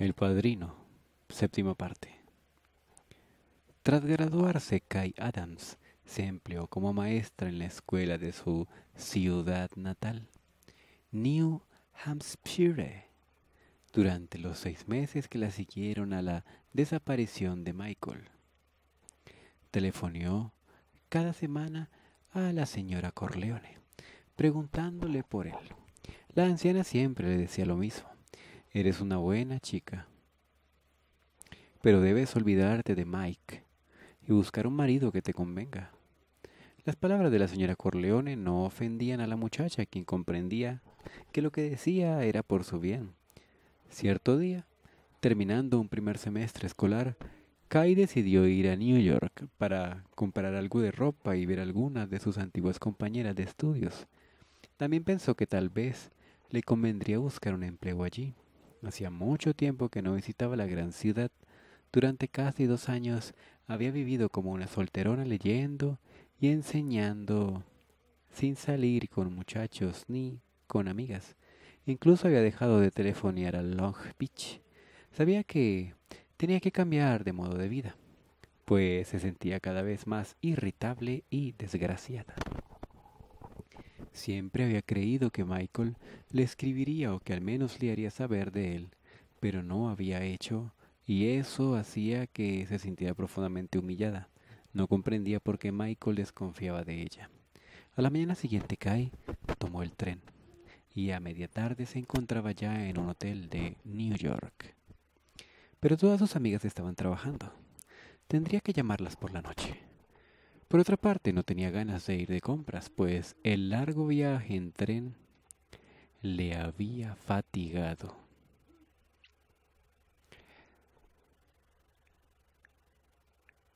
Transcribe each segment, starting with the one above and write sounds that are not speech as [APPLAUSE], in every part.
El Padrino, séptima parte. Tras graduarse, Kay Adams se empleó como maestra en la escuela de su ciudad natal, New Hampshire, durante los seis meses que la siguieron a la desaparición de Michael. telefonió cada semana a la señora Corleone, preguntándole por él. La anciana siempre le decía lo mismo. Eres una buena chica. Pero debes olvidarte de Mike y buscar un marido que te convenga. Las palabras de la señora Corleone no ofendían a la muchacha, quien comprendía que lo que decía era por su bien. Cierto día, terminando un primer semestre escolar, Kai decidió ir a New York para comprar algo de ropa y ver algunas de sus antiguas compañeras de estudios. También pensó que tal vez le convendría buscar un empleo allí. Hacía mucho tiempo que no visitaba la gran ciudad. Durante casi dos años había vivido como una solterona leyendo y enseñando, sin salir con muchachos ni con amigas. Incluso había dejado de telefonear a Long Beach. Sabía que tenía que cambiar de modo de vida, pues se sentía cada vez más irritable y desgraciada. Siempre había creído que Michael le escribiría o que al menos le haría saber de él, pero no había hecho, y eso hacía que se sintiera profundamente humillada. No comprendía por qué Michael desconfiaba de ella. A la mañana siguiente Kai tomó el tren y a media tarde se encontraba ya en un hotel de New York. Pero todas sus amigas estaban trabajando. Tendría que llamarlas por la noche. Por otra parte, no tenía ganas de ir de compras, pues el largo viaje en tren le había fatigado.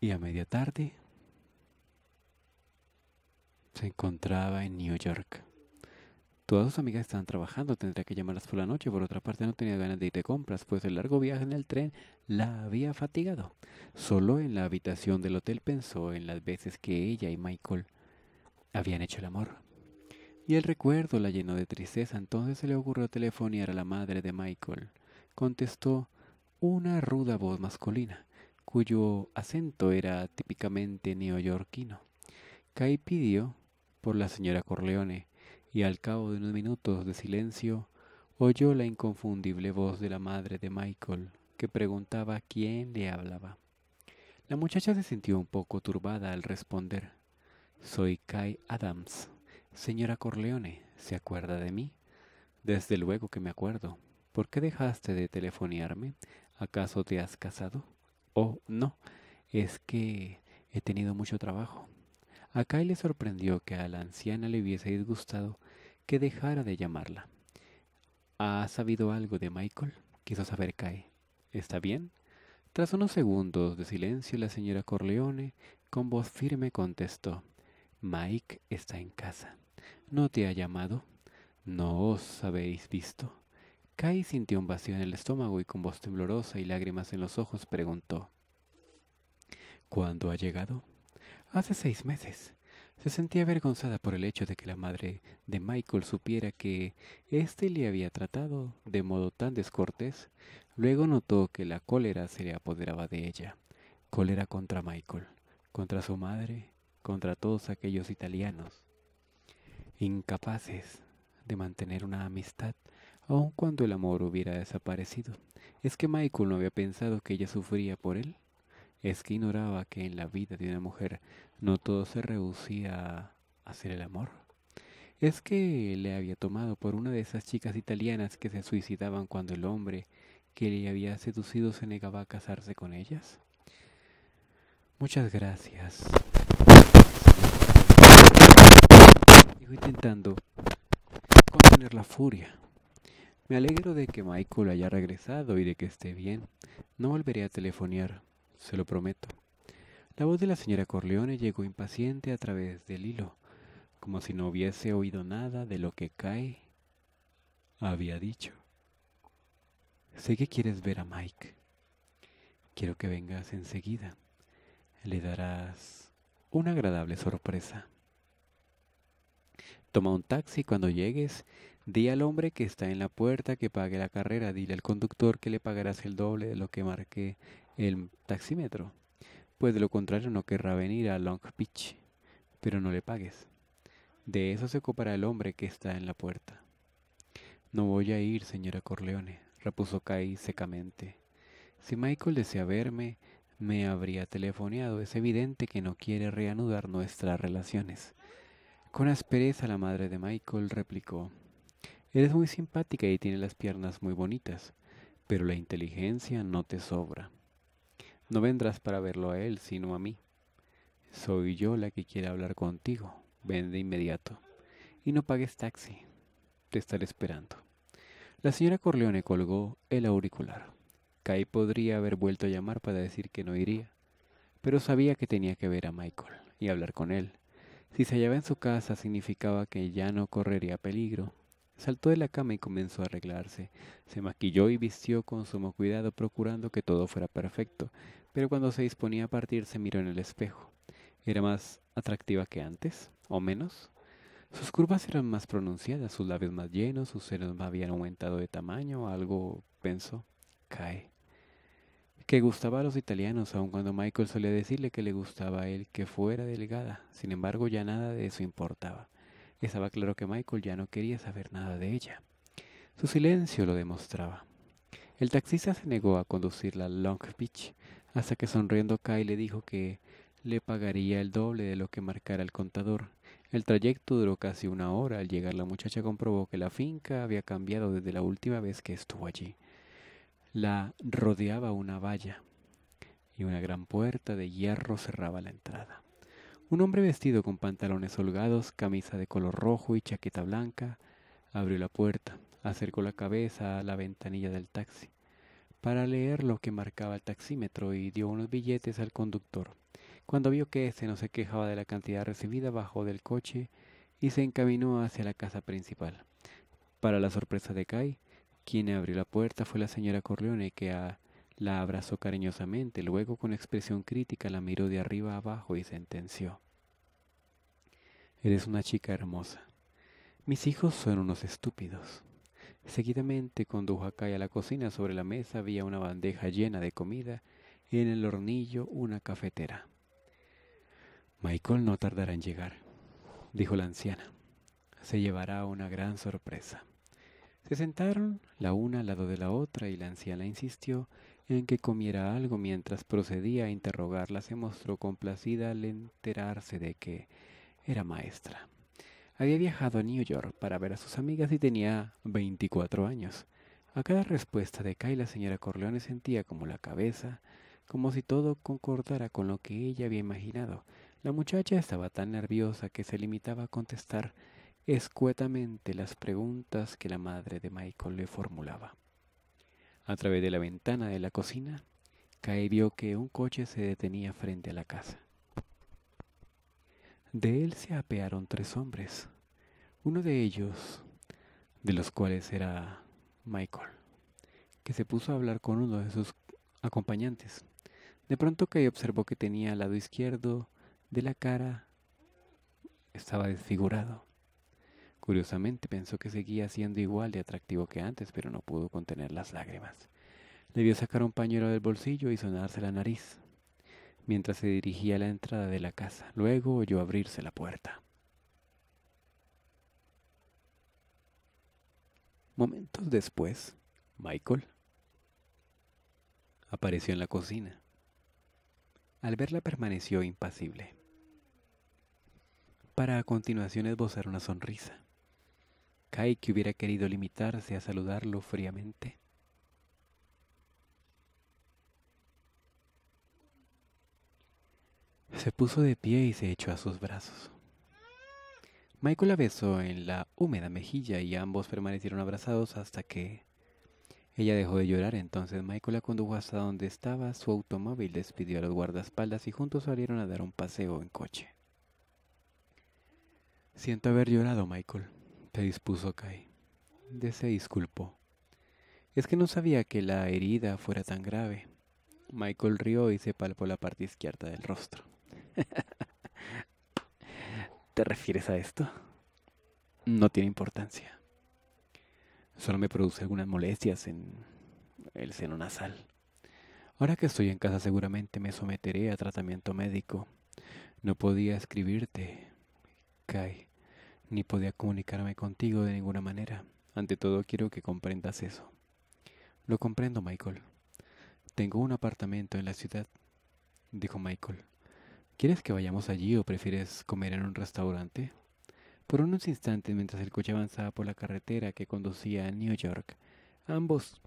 Y a media tarde se encontraba en New York. Todas sus amigas estaban trabajando, tendría que llamarlas por la noche. Por otra parte, no tenía ganas de ir de compras, pues el largo viaje en el tren la había fatigado. Solo en la habitación del hotel pensó en las veces que ella y Michael habían hecho el amor. Y el recuerdo la llenó de tristeza. Entonces se le ocurrió telefonear a la madre de Michael. Contestó una ruda voz masculina, cuyo acento era típicamente neoyorquino. Kai pidió por la señora Corleone y al cabo de unos minutos de silencio oyó la inconfundible voz de la madre de Michael, que preguntaba quién le hablaba. La muchacha se sintió un poco turbada al responder. Soy Kai Adams. Señora Corleone, ¿se acuerda de mí? Desde luego que me acuerdo. ¿Por qué dejaste de telefonearme? ¿Acaso te has casado? Oh, no. Es que he tenido mucho trabajo. A Kai le sorprendió que a la anciana le hubiese disgustado que dejara de llamarla. ¿Ha sabido algo de Michael? quiso saber Kai. ¿Está bien? Tras unos segundos de silencio, la señora Corleone, con voz firme, contestó. Mike está en casa. ¿No te ha llamado? No os habéis visto. Kai sintió un vacío en el estómago y con voz temblorosa y lágrimas en los ojos preguntó. ¿Cuándo ha llegado? Hace seis meses. Se sentía avergonzada por el hecho de que la madre de Michael supiera que éste le había tratado de modo tan descortés. Luego notó que la cólera se le apoderaba de ella. Cólera contra Michael, contra su madre, contra todos aquellos italianos. Incapaces de mantener una amistad, aun cuando el amor hubiera desaparecido. ¿Es que Michael no había pensado que ella sufría por él? ¿Es que ignoraba que en la vida de una mujer no todo se reducía a hacer el amor. Es que le había tomado por una de esas chicas italianas que se suicidaban cuando el hombre que le había seducido se negaba a casarse con ellas. Muchas gracias. Dijo intentando contener la furia. Me alegro de que Michael haya regresado y de que esté bien. No volveré a telefonear, se lo prometo. La voz de la señora Corleone llegó impaciente a través del hilo, como si no hubiese oído nada de lo que Kai había dicho. Sé que quieres ver a Mike. Quiero que vengas enseguida. Le darás una agradable sorpresa. Toma un taxi cuando llegues. Di al hombre que está en la puerta que pague la carrera. Dile al conductor que le pagarás el doble de lo que marque el taxímetro pues de lo contrario no querrá venir a Long Beach, pero no le pagues. De eso se ocupará el hombre que está en la puerta. No voy a ir, señora Corleone, repuso Kai secamente. Si Michael desea verme, me habría telefoneado. Es evidente que no quiere reanudar nuestras relaciones. Con aspereza la madre de Michael replicó, Eres muy simpática y tienes las piernas muy bonitas, pero la inteligencia no te sobra. No vendrás para verlo a él, sino a mí. Soy yo la que quiere hablar contigo. Ven de inmediato. Y no pagues taxi. Te estaré esperando. La señora Corleone colgó el auricular. Kai podría haber vuelto a llamar para decir que no iría, pero sabía que tenía que ver a Michael y hablar con él. Si se hallaba en su casa significaba que ya no correría peligro Saltó de la cama y comenzó a arreglarse. Se maquilló y vistió con sumo cuidado, procurando que todo fuera perfecto, pero cuando se disponía a partir se miró en el espejo. ¿Era más atractiva que antes? ¿O menos? Sus curvas eran más pronunciadas, sus labios más llenos, sus senos habían aumentado de tamaño, algo, pensó, cae. Que gustaba a los italianos, aun cuando Michael solía decirle que le gustaba a él que fuera delgada. Sin embargo, ya nada de eso importaba. Estaba claro que Michael ya no quería saber nada de ella. Su silencio lo demostraba. El taxista se negó a conducirla a Long Beach hasta que sonriendo Kai le dijo que le pagaría el doble de lo que marcara el contador. El trayecto duró casi una hora. Al llegar la muchacha comprobó que la finca había cambiado desde la última vez que estuvo allí. La rodeaba una valla y una gran puerta de hierro cerraba la entrada. Un hombre vestido con pantalones holgados, camisa de color rojo y chaqueta blanca, abrió la puerta, acercó la cabeza a la ventanilla del taxi para leer lo que marcaba el taxímetro y dio unos billetes al conductor. Cuando vio que éste no se quejaba de la cantidad recibida, bajó del coche y se encaminó hacia la casa principal. Para la sorpresa de Kai, quien abrió la puerta fue la señora Corleone, que a la abrazó cariñosamente, luego con expresión crítica la miró de arriba abajo y sentenció. Eres una chica hermosa. Mis hijos son unos estúpidos. Seguidamente condujo a Kai a la cocina. Sobre la mesa había una bandeja llena de comida y en el hornillo una cafetera. Michael no tardará en llegar, dijo la anciana. Se llevará una gran sorpresa. Se sentaron la una al lado de la otra y la anciana insistió en que comiera algo mientras procedía a interrogarla, se mostró complacida al enterarse de que era maestra. Había viajado a New York para ver a sus amigas y tenía 24 años. A cada respuesta de Kai, la señora Corleone sentía como la cabeza, como si todo concordara con lo que ella había imaginado. La muchacha estaba tan nerviosa que se limitaba a contestar escuetamente las preguntas que la madre de Michael le formulaba. A través de la ventana de la cocina, Cae vio que un coche se detenía frente a la casa. De él se apearon tres hombres, uno de ellos, de los cuales era Michael, que se puso a hablar con uno de sus acompañantes. De pronto Kai observó que tenía al lado izquierdo de la cara estaba desfigurado Curiosamente pensó que seguía siendo igual de atractivo que antes, pero no pudo contener las lágrimas. Le vio sacar un pañuelo del bolsillo y sonarse la nariz, mientras se dirigía a la entrada de la casa. Luego oyó abrirse la puerta. Momentos después, Michael apareció en la cocina. Al verla permaneció impasible, para a continuación esbozar una sonrisa. Kai que hubiera querido limitarse a saludarlo fríamente. Se puso de pie y se echó a sus brazos. Michael la besó en la húmeda mejilla y ambos permanecieron abrazados hasta que ella dejó de llorar. Entonces Michael la condujo hasta donde estaba su automóvil, despidió a los guardaespaldas y juntos salieron a dar un paseo en coche. Siento haber llorado, Michael, se dispuso Kai. De se disculpó. Es que no sabía que la herida fuera tan grave. Michael rió y se palpó la parte izquierda del rostro. [LAUGHS] ¿Te refieres a esto? No tiene importancia. Solo me produce algunas molestias en el seno nasal. Ahora que estoy en casa seguramente me someteré a tratamiento médico. No podía escribirte, Kai ni podía comunicarme contigo de ninguna manera. Ante todo quiero que comprendas eso. Lo comprendo, Michael. Tengo un apartamento en la ciudad, dijo Michael. ¿Quieres que vayamos allí o prefieres comer en un restaurante? Por unos instantes, mientras el coche avanzaba por la carretera que conducía a New York, ambos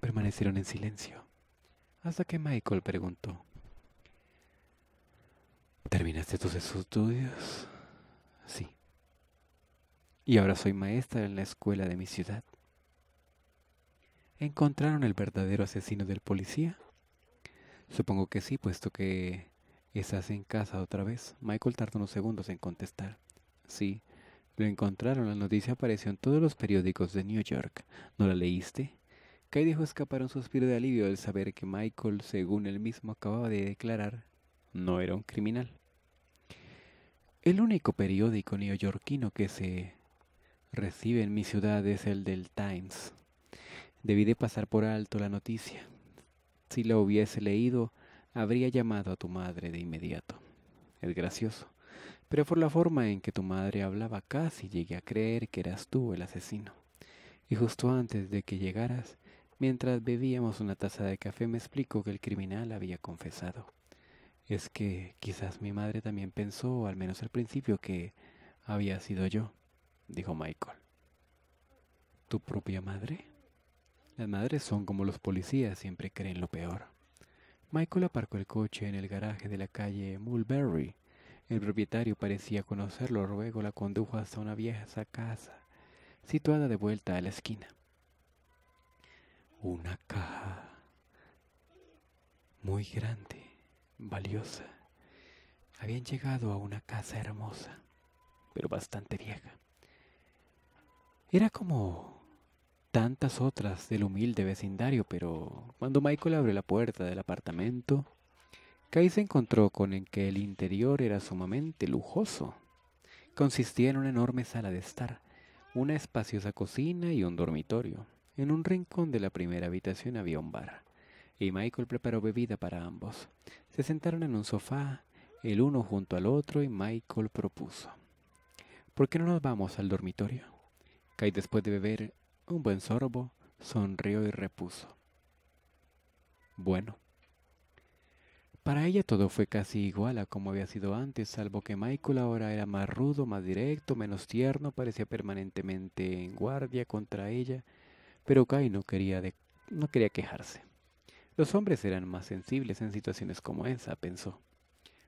permanecieron en silencio, hasta que Michael preguntó, ¿Terminaste tus estudios? Sí. Y ahora soy maestra en la escuela de mi ciudad. ¿Encontraron el verdadero asesino del policía? Supongo que sí, puesto que estás en casa otra vez. Michael tardó unos segundos en contestar. Sí, lo encontraron. La noticia apareció en todos los periódicos de New York. ¿No la leíste? Kay dejó escapar un suspiro de alivio al saber que Michael, según él mismo acababa de declarar, no era un criminal. El único periódico neoyorquino que se recibe en mi ciudad es el del Times. Debí de pasar por alto la noticia. Si la hubiese leído, habría llamado a tu madre de inmediato. Es gracioso, pero por la forma en que tu madre hablaba casi llegué a creer que eras tú el asesino. Y justo antes de que llegaras, mientras bebíamos una taza de café, me explicó que el criminal había confesado es que quizás mi madre también pensó, al menos al principio, que había sido yo, dijo Michael. ¿Tu propia madre? Las madres son como los policías, siempre creen lo peor. Michael aparcó el coche en el garaje de la calle Mulberry. El propietario parecía conocerlo, luego la condujo hasta una vieja casa, situada de vuelta a la esquina. Una caja muy grande valiosa, habían llegado a una casa hermosa, pero bastante vieja. Era como tantas otras del humilde vecindario, pero cuando Michael abrió la puerta del apartamento, Kai se encontró con el que el interior era sumamente lujoso. Consistía en una enorme sala de estar, una espaciosa cocina y un dormitorio. En un rincón de la primera habitación había un bar y Michael preparó bebida para ambos. Se sentaron en un sofá, el uno junto al otro, y Michael propuso. ¿Por qué no nos vamos al dormitorio? Kai, después de beber un buen sorbo, sonrió y repuso. Bueno. Para ella todo fue casi igual a como había sido antes, salvo que Michael ahora era más rudo, más directo, menos tierno, parecía permanentemente en guardia contra ella, pero Kai no quería, no quería quejarse. Los hombres eran más sensibles en situaciones como esa, pensó.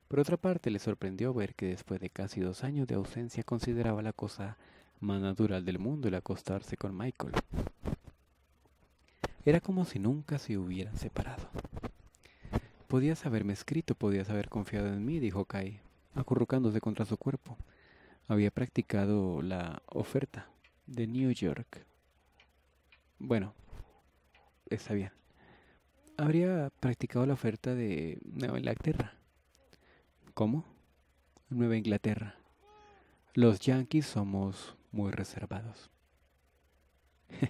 Por otra parte, le sorprendió ver que después de casi dos años de ausencia consideraba la cosa más natural del mundo el acostarse con Michael. Era como si nunca se hubieran separado. Podías haberme escrito, podías haber confiado en mí, dijo Kai, acurrucándose contra su cuerpo. Había practicado la oferta de New York. Bueno, está bien habría practicado la oferta de Nueva Inglaterra. ¿Cómo? Nueva Inglaterra. Los yankees somos muy reservados. [LAUGHS]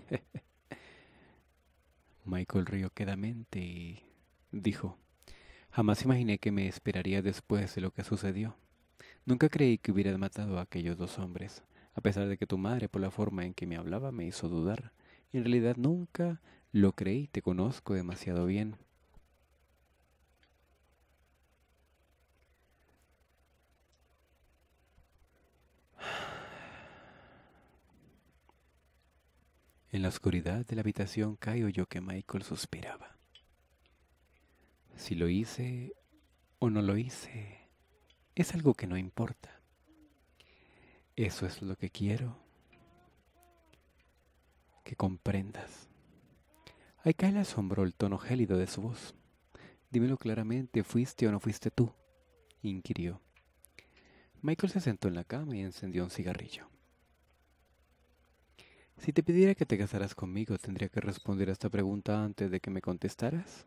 Michael rió quedamente y dijo, jamás imaginé que me esperaría después de lo que sucedió. Nunca creí que hubieras matado a aquellos dos hombres, a pesar de que tu madre por la forma en que me hablaba me hizo dudar. En realidad nunca lo creí, te conozco demasiado bien. En la oscuridad de la habitación caí yo que Michael suspiraba. Si lo hice o no lo hice, es algo que no importa. Eso es lo que quiero que comprendas. A le asombró el tono gélido de su voz. Dímelo claramente, ¿fuiste o no fuiste tú? inquirió. Michael se sentó en la cama y encendió un cigarrillo. Si te pidiera que te casaras conmigo, ¿tendría que responder a esta pregunta antes de que me contestaras?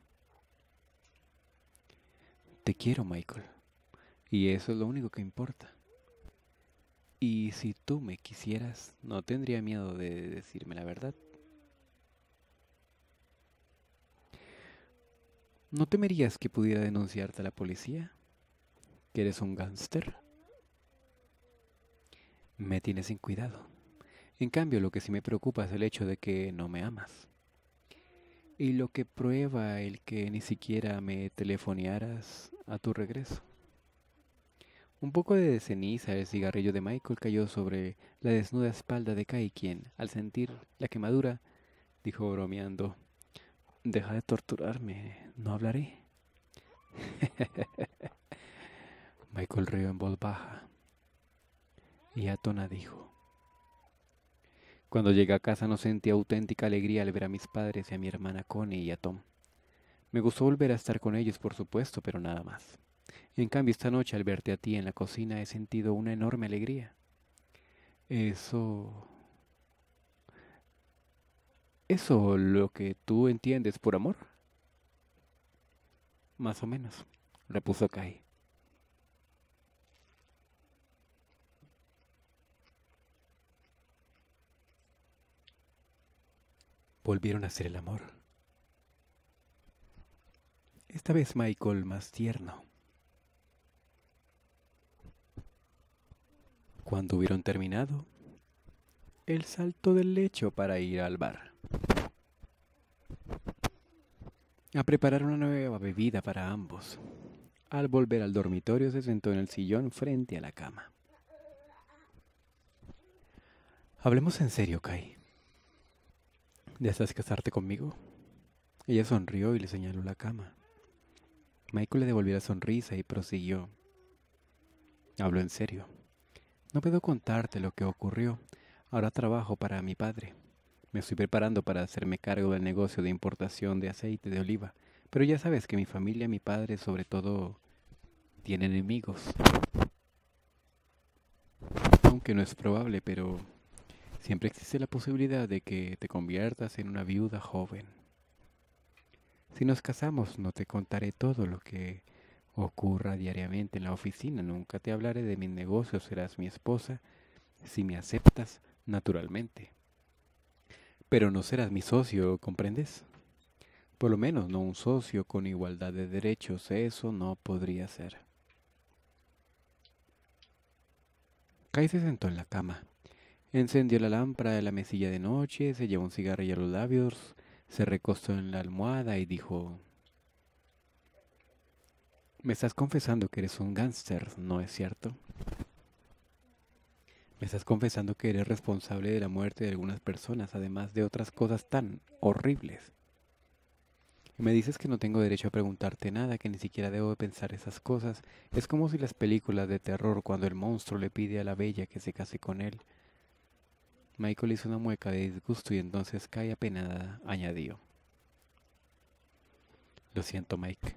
Te quiero, Michael. Y eso es lo único que importa. Y si tú me quisieras, no tendría miedo de decirme la verdad. ¿No temerías que pudiera denunciarte a la policía? ¿Que eres un gángster? Me tienes sin cuidado. En cambio, lo que sí me preocupa es el hecho de que no me amas. Y lo que prueba el que ni siquiera me telefonearas a tu regreso. Un poco de ceniza del cigarrillo de Michael cayó sobre la desnuda espalda de Kai, quien, al sentir la quemadura, dijo bromeando. Deja de torturarme, no hablaré. [LAUGHS] Michael rió en voz baja. Y Atona dijo. Cuando llegué a casa no sentí auténtica alegría al ver a mis padres y a mi hermana Connie y a Tom. Me gustó volver a estar con ellos, por supuesto, pero nada más. En cambio, esta noche al verte a ti en la cocina he sentido una enorme alegría. Eso eso lo que tú entiendes por amor? Más o menos, repuso Kai. Volvieron a hacer el amor. Esta vez Michael más tierno. Cuando hubieron terminado, él saltó del lecho para ir al bar a preparar una nueva bebida para ambos. Al volver al dormitorio se sentó en el sillón frente a la cama. Hablemos en serio, Kai. ¿Deseas casarte conmigo? Ella sonrió y le señaló la cama. Michael le devolvió la sonrisa y prosiguió. Hablo en serio. No puedo contarte lo que ocurrió. Ahora trabajo para mi padre. Me estoy preparando para hacerme cargo del negocio de importación de aceite de oliva, pero ya sabes que mi familia, mi padre sobre todo, tiene enemigos. Aunque no es probable, pero siempre existe la posibilidad de que te conviertas en una viuda joven. Si nos casamos, no te contaré todo lo que ocurra diariamente en la oficina, nunca te hablaré de mi negocios, serás mi esposa, si me aceptas naturalmente. Pero no serás mi socio, ¿comprendes? Por lo menos no un socio con igualdad de derechos, eso no podría ser. Kai se sentó en la cama, encendió la lámpara de la mesilla de noche, se llevó un cigarrillo a los labios, se recostó en la almohada y dijo, Me estás confesando que eres un gángster, ¿no es cierto? Me estás confesando que eres responsable de la muerte de algunas personas, además de otras cosas tan horribles. Y me dices que no tengo derecho a preguntarte nada, que ni siquiera debo de pensar esas cosas. Es como si las películas de terror, cuando el monstruo le pide a la bella que se case con él. Michael hizo una mueca de disgusto y entonces cae apenada añadió. Lo siento, Mike.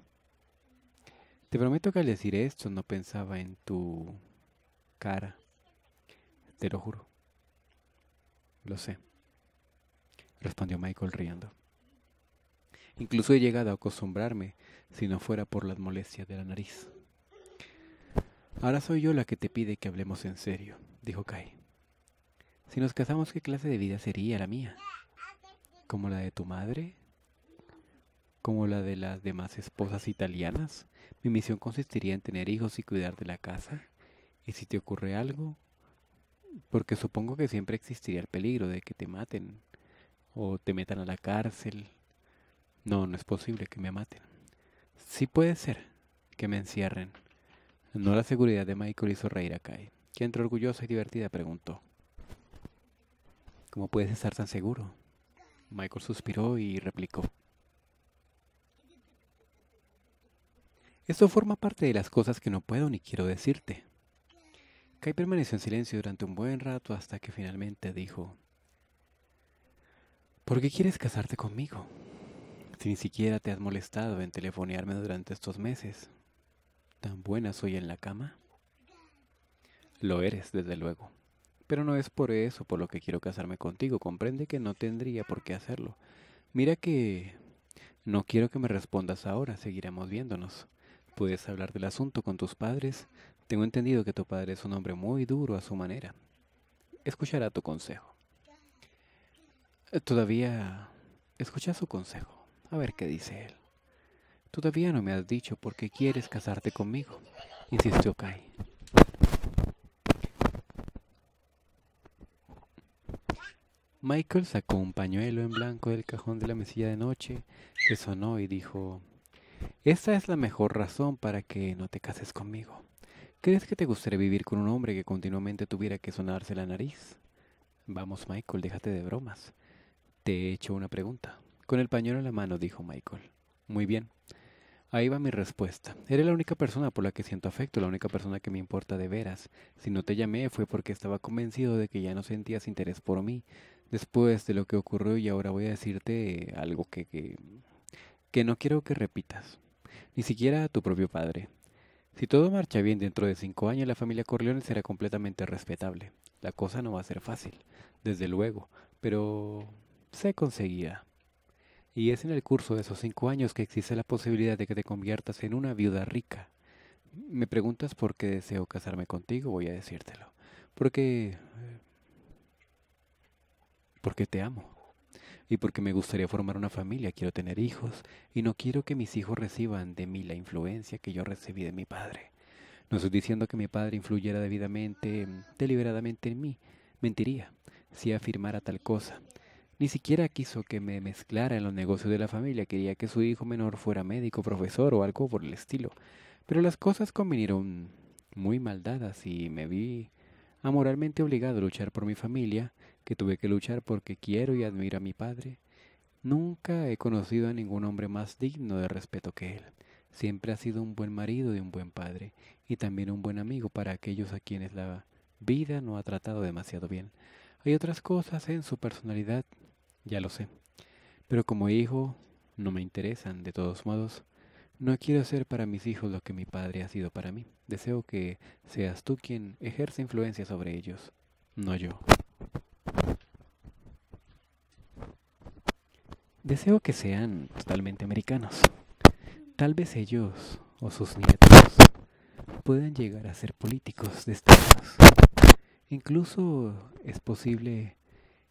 Te prometo que al decir esto no pensaba en tu cara. Te lo juro. Lo sé, respondió Michael riendo. Incluso he llegado a acostumbrarme si no fuera por las molestias de la nariz. Ahora soy yo la que te pide que hablemos en serio, dijo Kai. Si nos casamos, ¿qué clase de vida sería la mía? ¿Como la de tu madre? ¿Como la de las demás esposas italianas? Mi misión consistiría en tener hijos y cuidar de la casa. Y si te ocurre algo, porque supongo que siempre existiría el peligro de que te maten o te metan a la cárcel. No, no es posible que me maten. Sí puede ser que me encierren. No la seguridad de Michael hizo reír a Kai, que entre orgullosa y divertida preguntó. ¿Cómo puedes estar tan seguro? Michael suspiró y replicó. Esto forma parte de las cosas que no puedo ni quiero decirte. Kai permaneció en silencio durante un buen rato hasta que finalmente dijo, ¿Por qué quieres casarte conmigo? Si ni siquiera te has molestado en telefonearme durante estos meses. ¿Tan buena soy en la cama? Lo eres, desde luego. Pero no es por eso por lo que quiero casarme contigo. Comprende que no tendría por qué hacerlo. Mira que... No quiero que me respondas ahora. Seguiremos viéndonos. Puedes hablar del asunto con tus padres. Tengo entendido que tu padre es un hombre muy duro a su manera. Escuchará tu consejo. Eh, todavía... Escucha su consejo. A ver qué dice él. Todavía no me has dicho por qué quieres casarte conmigo, insistió Kai. Michael sacó un pañuelo en blanco del cajón de la mesilla de noche, se sonó y dijo, Esa es la mejor razón para que no te cases conmigo. ¿Crees que te gustaría vivir con un hombre que continuamente tuviera que sonarse la nariz? Vamos, Michael, déjate de bromas. Te he hecho una pregunta. Con el pañuelo en la mano, dijo Michael. Muy bien. Ahí va mi respuesta. Eres la única persona por la que siento afecto, la única persona que me importa de veras. Si no te llamé fue porque estaba convencido de que ya no sentías interés por mí. Después de lo que ocurrió y ahora voy a decirte algo que, que, no quiero que repitas. Ni siquiera a tu propio padre. Si todo marcha bien dentro de cinco años, la familia Corleone será completamente respetable. La cosa no va a ser fácil, desde luego, pero se conseguía. Y es en el curso de esos cinco años que existe la posibilidad de que te conviertas en una viuda rica. Me preguntas por qué deseo casarme contigo, voy a decírtelo. Porque... Eh, porque te amo y porque me gustaría formar una familia, quiero tener hijos y no quiero que mis hijos reciban de mí la influencia que yo recibí de mi padre. No estoy diciendo que mi padre influyera debidamente, mm, deliberadamente en mí. Mentiría si afirmara tal cosa. Ni siquiera quiso que me mezclara en los negocios de la familia. Quería que su hijo menor fuera médico, profesor o algo por el estilo. Pero las cosas convinieron muy mal dadas y me vi amoralmente obligado a luchar por mi familia que tuve que luchar porque quiero y admiro a mi padre, nunca he conocido a ningún hombre más digno de respeto que él. Siempre ha sido un buen marido y un buen padre, y también un buen amigo para aquellos a quienes la vida no ha tratado demasiado bien. Hay otras cosas en su personalidad, ya lo sé, pero como hijo no me interesan de todos modos. No quiero ser para mis hijos lo que mi padre ha sido para mí. Deseo que seas tú quien ejerza influencia sobre ellos, no yo. Deseo que sean totalmente americanos. Tal vez ellos o sus nietos puedan llegar a ser políticos de Estados Unidos. Incluso es posible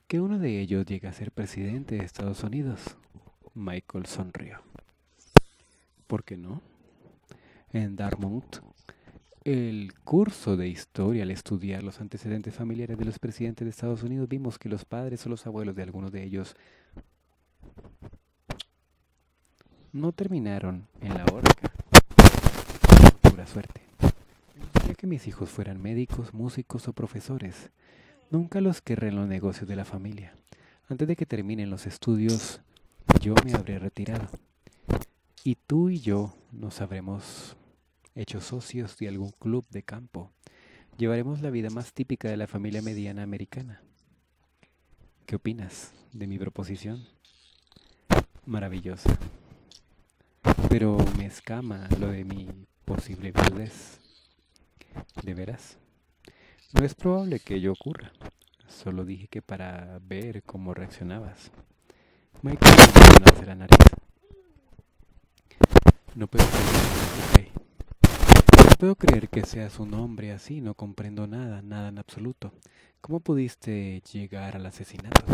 que uno de ellos llegue a ser presidente de Estados Unidos. Michael sonrió. ¿Por qué no? En Dartmouth, el curso de historia, al estudiar los antecedentes familiares de los presidentes de Estados Unidos, vimos que los padres o los abuelos de algunos de ellos no terminaron en la horca. Pura suerte. ya que mis hijos fueran médicos, músicos o profesores. Nunca los querré en los negocios de la familia. Antes de que terminen los estudios, yo me habré retirado. Y tú y yo nos habremos hecho socios de algún club de campo. Llevaremos la vida más típica de la familia mediana americana. ¿Qué opinas de mi proposición? Maravillosa pero me escama lo de mi posible viudez. ¿De veras? No es probable que ello ocurra. Solo dije que para ver cómo reaccionabas. Michael me la nariz. No puedo creer, no puedo creer que seas un hombre así. No comprendo nada, nada en absoluto. ¿Cómo pudiste llegar al asesinato?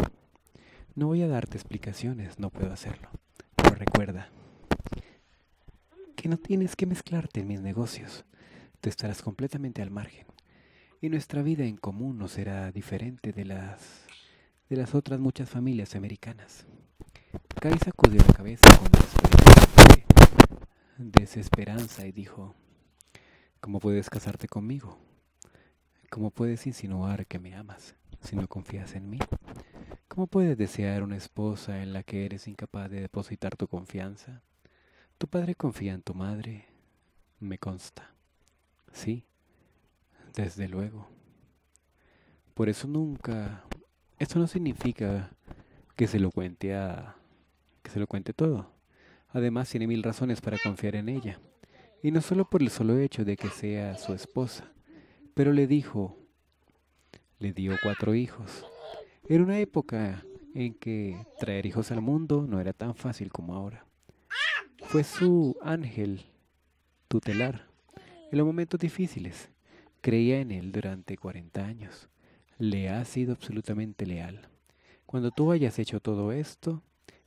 No voy a darte explicaciones, no puedo hacerlo. Pero recuerda, que no tienes que mezclarte en mis negocios. Te estarás completamente al margen. Y nuestra vida en común no será diferente de las de las otras muchas familias americanas. Kai sacudió la cabeza con desesperanza y dijo, ¿cómo puedes casarte conmigo? ¿Cómo puedes insinuar que me amas si no confías en mí? ¿Cómo puedes desear una esposa en la que eres incapaz de depositar tu confianza? Tu padre confía en tu madre, me consta. Sí, desde luego. Por eso nunca... Esto no significa que se lo cuente a... que se lo cuente todo. Además tiene mil razones para confiar en ella. Y no solo por el solo hecho de que sea su esposa. Pero le dijo... Le dio cuatro hijos. Era una época en que traer hijos al mundo no era tan fácil como ahora fue su ángel tutelar en los momentos difíciles. Creía en él durante 40 años. Le ha sido absolutamente leal. Cuando tú hayas hecho todo esto,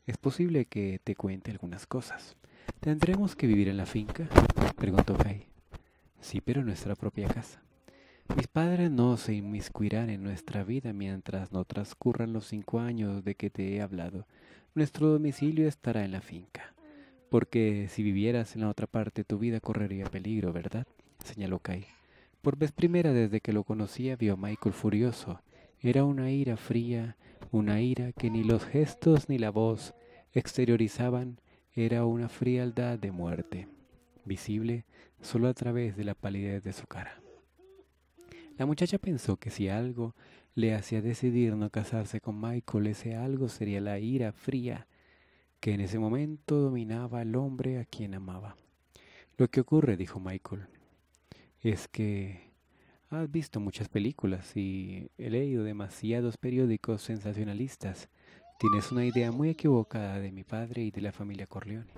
es posible que te cuente algunas cosas. ¿Tendremos que vivir en la finca? preguntó Fay. Sí, pero en nuestra propia casa. Mis padres no se inmiscuirán en nuestra vida mientras no transcurran los cinco años de que te he hablado. Nuestro domicilio estará en la finca porque si vivieras en la otra parte tu vida correría peligro, ¿verdad? señaló Kai. Por vez primera desde que lo conocía vio a Michael furioso. Era una ira fría, una ira que ni los gestos ni la voz exteriorizaban, era una frialdad de muerte, visible solo a través de la palidez de su cara. La muchacha pensó que si algo le hacía decidir no casarse con Michael, ese algo sería la ira fría que en ese momento dominaba al hombre a quien amaba. Lo que ocurre, dijo Michael, es que has visto muchas películas y he leído demasiados periódicos sensacionalistas. Tienes una idea muy equivocada de mi padre y de la familia Corleone.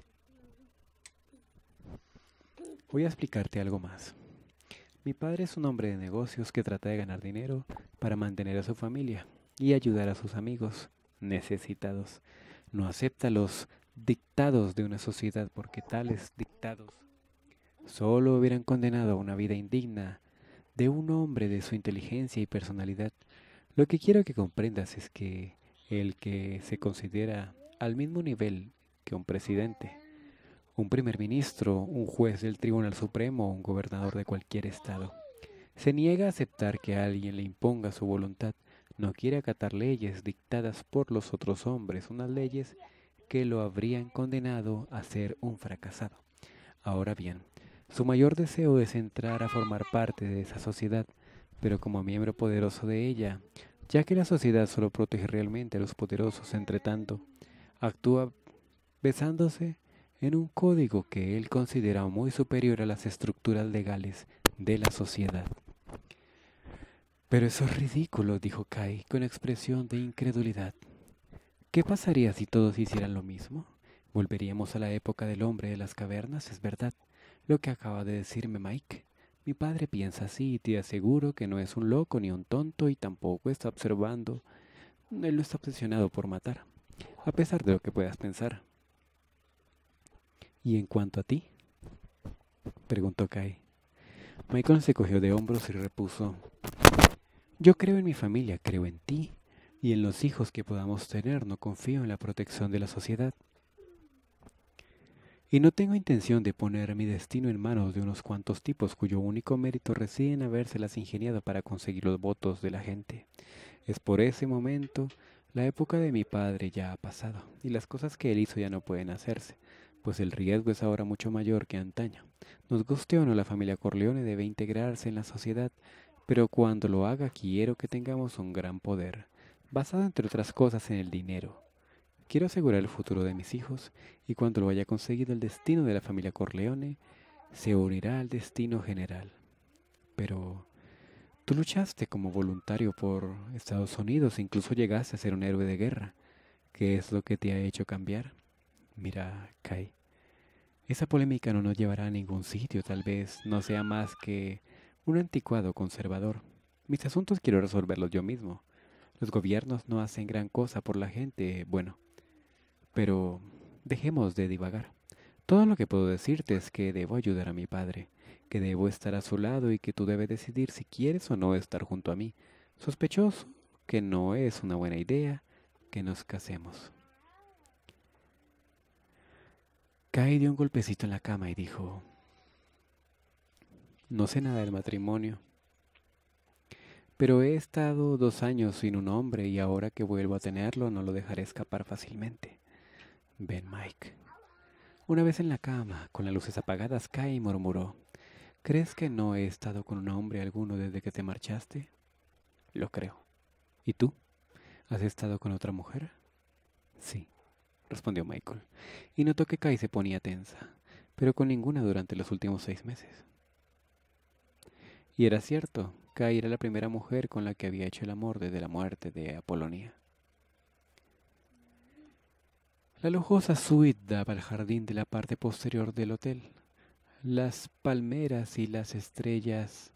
Voy a explicarte algo más. Mi padre es un hombre de negocios que trata de ganar dinero para mantener a su familia y ayudar a sus amigos necesitados no acepta los dictados de una sociedad porque tales dictados solo hubieran condenado a una vida indigna de un hombre de su inteligencia y personalidad. Lo que quiero que comprendas es que el que se considera al mismo nivel que un presidente, un primer ministro, un juez del Tribunal Supremo o un gobernador de cualquier estado, se niega a aceptar que alguien le imponga su voluntad no quiere acatar leyes dictadas por los otros hombres, unas leyes que lo habrían condenado a ser un fracasado. Ahora bien, su mayor deseo es entrar a formar parte de esa sociedad, pero como miembro poderoso de ella, ya que la sociedad solo protege realmente a los poderosos, entre tanto, actúa besándose en un código que él considera muy superior a las estructuras legales de la sociedad. Pero eso es ridículo, dijo Kai con expresión de incredulidad. ¿Qué pasaría si todos hicieran lo mismo? Volveríamos a la época del hombre de las cavernas, es verdad. Lo que acaba de decirme Mike. Mi padre piensa así y te aseguro que no es un loco ni un tonto y tampoco está observando. Él no está obsesionado por matar, a pesar de lo que puedas pensar. ¿Y en cuanto a ti? preguntó Kai. Michael se cogió de hombros y repuso. Yo creo en mi familia, creo en ti y en los hijos que podamos tener. No confío en la protección de la sociedad. Y no tengo intención de poner mi destino en manos de unos cuantos tipos cuyo único mérito reside en habérselas ingeniado para conseguir los votos de la gente. Es por ese momento, la época de mi padre ya ha pasado, y las cosas que él hizo ya no pueden hacerse, pues el riesgo es ahora mucho mayor que antaño. Nos guste o no, la familia Corleone debe integrarse en la sociedad pero cuando lo haga quiero que tengamos un gran poder, basado entre otras cosas en el dinero. Quiero asegurar el futuro de mis hijos y cuando lo haya conseguido el destino de la familia Corleone se unirá al destino general. Pero tú luchaste como voluntario por Estados Unidos, incluso llegaste a ser un héroe de guerra. ¿Qué es lo que te ha hecho cambiar? Mira, Kai, esa polémica no nos llevará a ningún sitio, tal vez no sea más que un anticuado conservador. Mis asuntos quiero resolverlos yo mismo. Los gobiernos no hacen gran cosa por la gente, bueno. Pero dejemos de divagar. Todo lo que puedo decirte es que debo ayudar a mi padre, que debo estar a su lado y que tú debes decidir si quieres o no estar junto a mí. Sospechoso que no es una buena idea que nos casemos. Caí de un golpecito en la cama y dijo, no sé nada del matrimonio. Pero he estado dos años sin un hombre y ahora que vuelvo a tenerlo no lo dejaré escapar fácilmente. Ven, Mike. Una vez en la cama, con las luces apagadas, Kai murmuró. ¿Crees que no he estado con un hombre alguno desde que te marchaste? Lo creo. ¿Y tú? ¿Has estado con otra mujer? Sí, respondió Michael, y notó que Kai se ponía tensa, pero con ninguna durante los últimos seis meses. Y era cierto, Kai era la primera mujer con la que había hecho el amor desde la muerte de Apolonia. La lujosa suite daba al jardín de la parte posterior del hotel. Las palmeras y las estrellas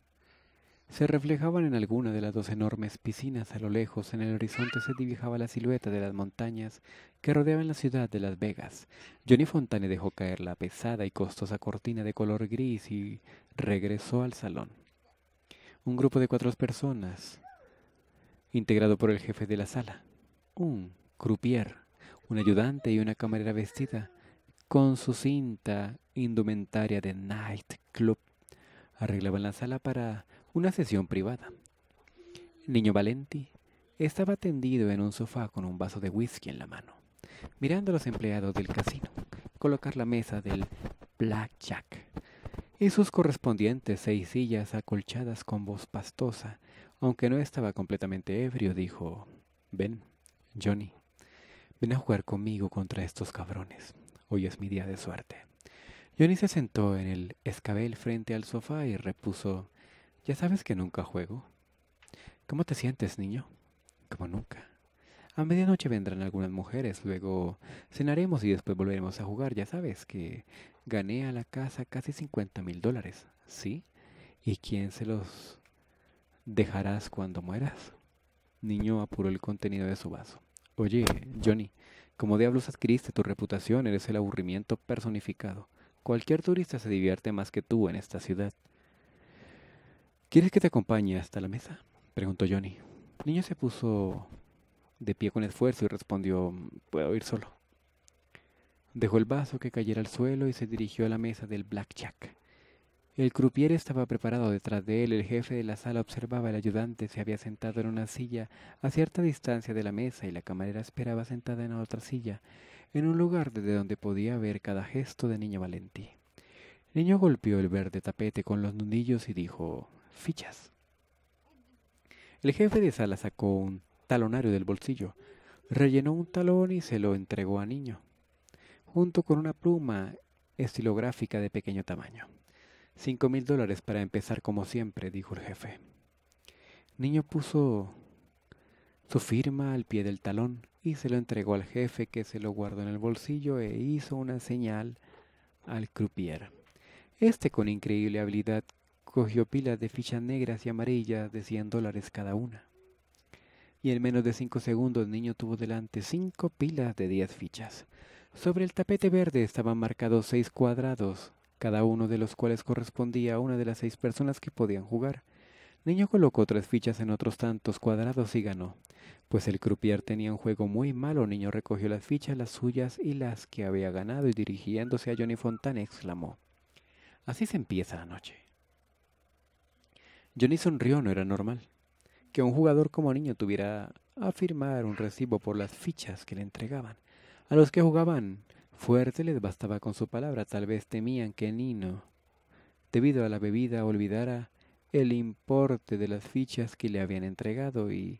se reflejaban en alguna de las dos enormes piscinas a lo lejos. En el horizonte se dibujaba la silueta de las montañas que rodeaban la ciudad de Las Vegas. Johnny Fontane dejó caer la pesada y costosa cortina de color gris y regresó al salón un grupo de cuatro personas, integrado por el jefe de la sala, un croupier, un ayudante y una camarera vestida con su cinta indumentaria de nightclub. Arreglaban la sala para una sesión privada. Niño Valenti estaba tendido en un sofá con un vaso de whisky en la mano, mirando a los empleados del casino colocar la mesa del blackjack y sus correspondientes seis sillas acolchadas con voz pastosa. Aunque no estaba completamente ebrio, dijo, ven, Johnny, ven a jugar conmigo contra estos cabrones. Hoy es mi día de suerte. Johnny se sentó en el escabel frente al sofá y repuso, ya sabes que nunca juego. ¿Cómo te sientes, niño? Como nunca. A medianoche vendrán algunas mujeres, luego cenaremos y después volveremos a jugar. Ya sabes que gané a la casa casi 50 mil dólares, ¿sí? ¿Y quién se los dejarás cuando mueras? Niño apuró el contenido de su vaso. Oye, Johnny, como diablos adquiriste tu reputación, eres el aburrimiento personificado. Cualquier turista se divierte más que tú en esta ciudad. ¿Quieres que te acompañe hasta la mesa? preguntó Johnny. niño se puso de pie con esfuerzo y respondió, mm, puedo ir solo. Dejó el vaso que cayera al suelo y se dirigió a la mesa del blackjack. El croupier estaba preparado detrás de él, el jefe de la sala observaba, al ayudante se había sentado en una silla a cierta distancia de la mesa y la camarera esperaba sentada en otra silla, en un lugar desde donde podía ver cada gesto de Niño Valentí. Niño golpeó el verde tapete con los nudillos y dijo, fichas. El jefe de sala sacó un talonario del bolsillo, rellenó un talón y se lo entregó a Niño junto con una pluma estilográfica de pequeño tamaño. Cinco mil dólares para empezar como siempre, dijo el jefe. Niño puso su firma al pie del talón y se lo entregó al jefe que se lo guardó en el bolsillo e hizo una señal al croupier. Este con increíble habilidad cogió pilas de fichas negras y amarillas de 100 dólares cada una. Y en menos de cinco segundos el niño tuvo delante cinco pilas de diez fichas. Sobre el tapete verde estaban marcados seis cuadrados, cada uno de los cuales correspondía a una de las seis personas que podían jugar. Niño colocó tres fichas en otros tantos cuadrados y ganó. Pues el croupier tenía un juego muy malo, Niño recogió las fichas, las suyas y las que había ganado y dirigiéndose a Johnny Fontana exclamó. Así se empieza la noche. Johnny sonrió, no era normal. Que un jugador como Niño tuviera a firmar un recibo por las fichas que le entregaban. A los que jugaban fuerte les bastaba con su palabra, tal vez temían que Nino, debido a la bebida, olvidara el importe de las fichas que le habían entregado y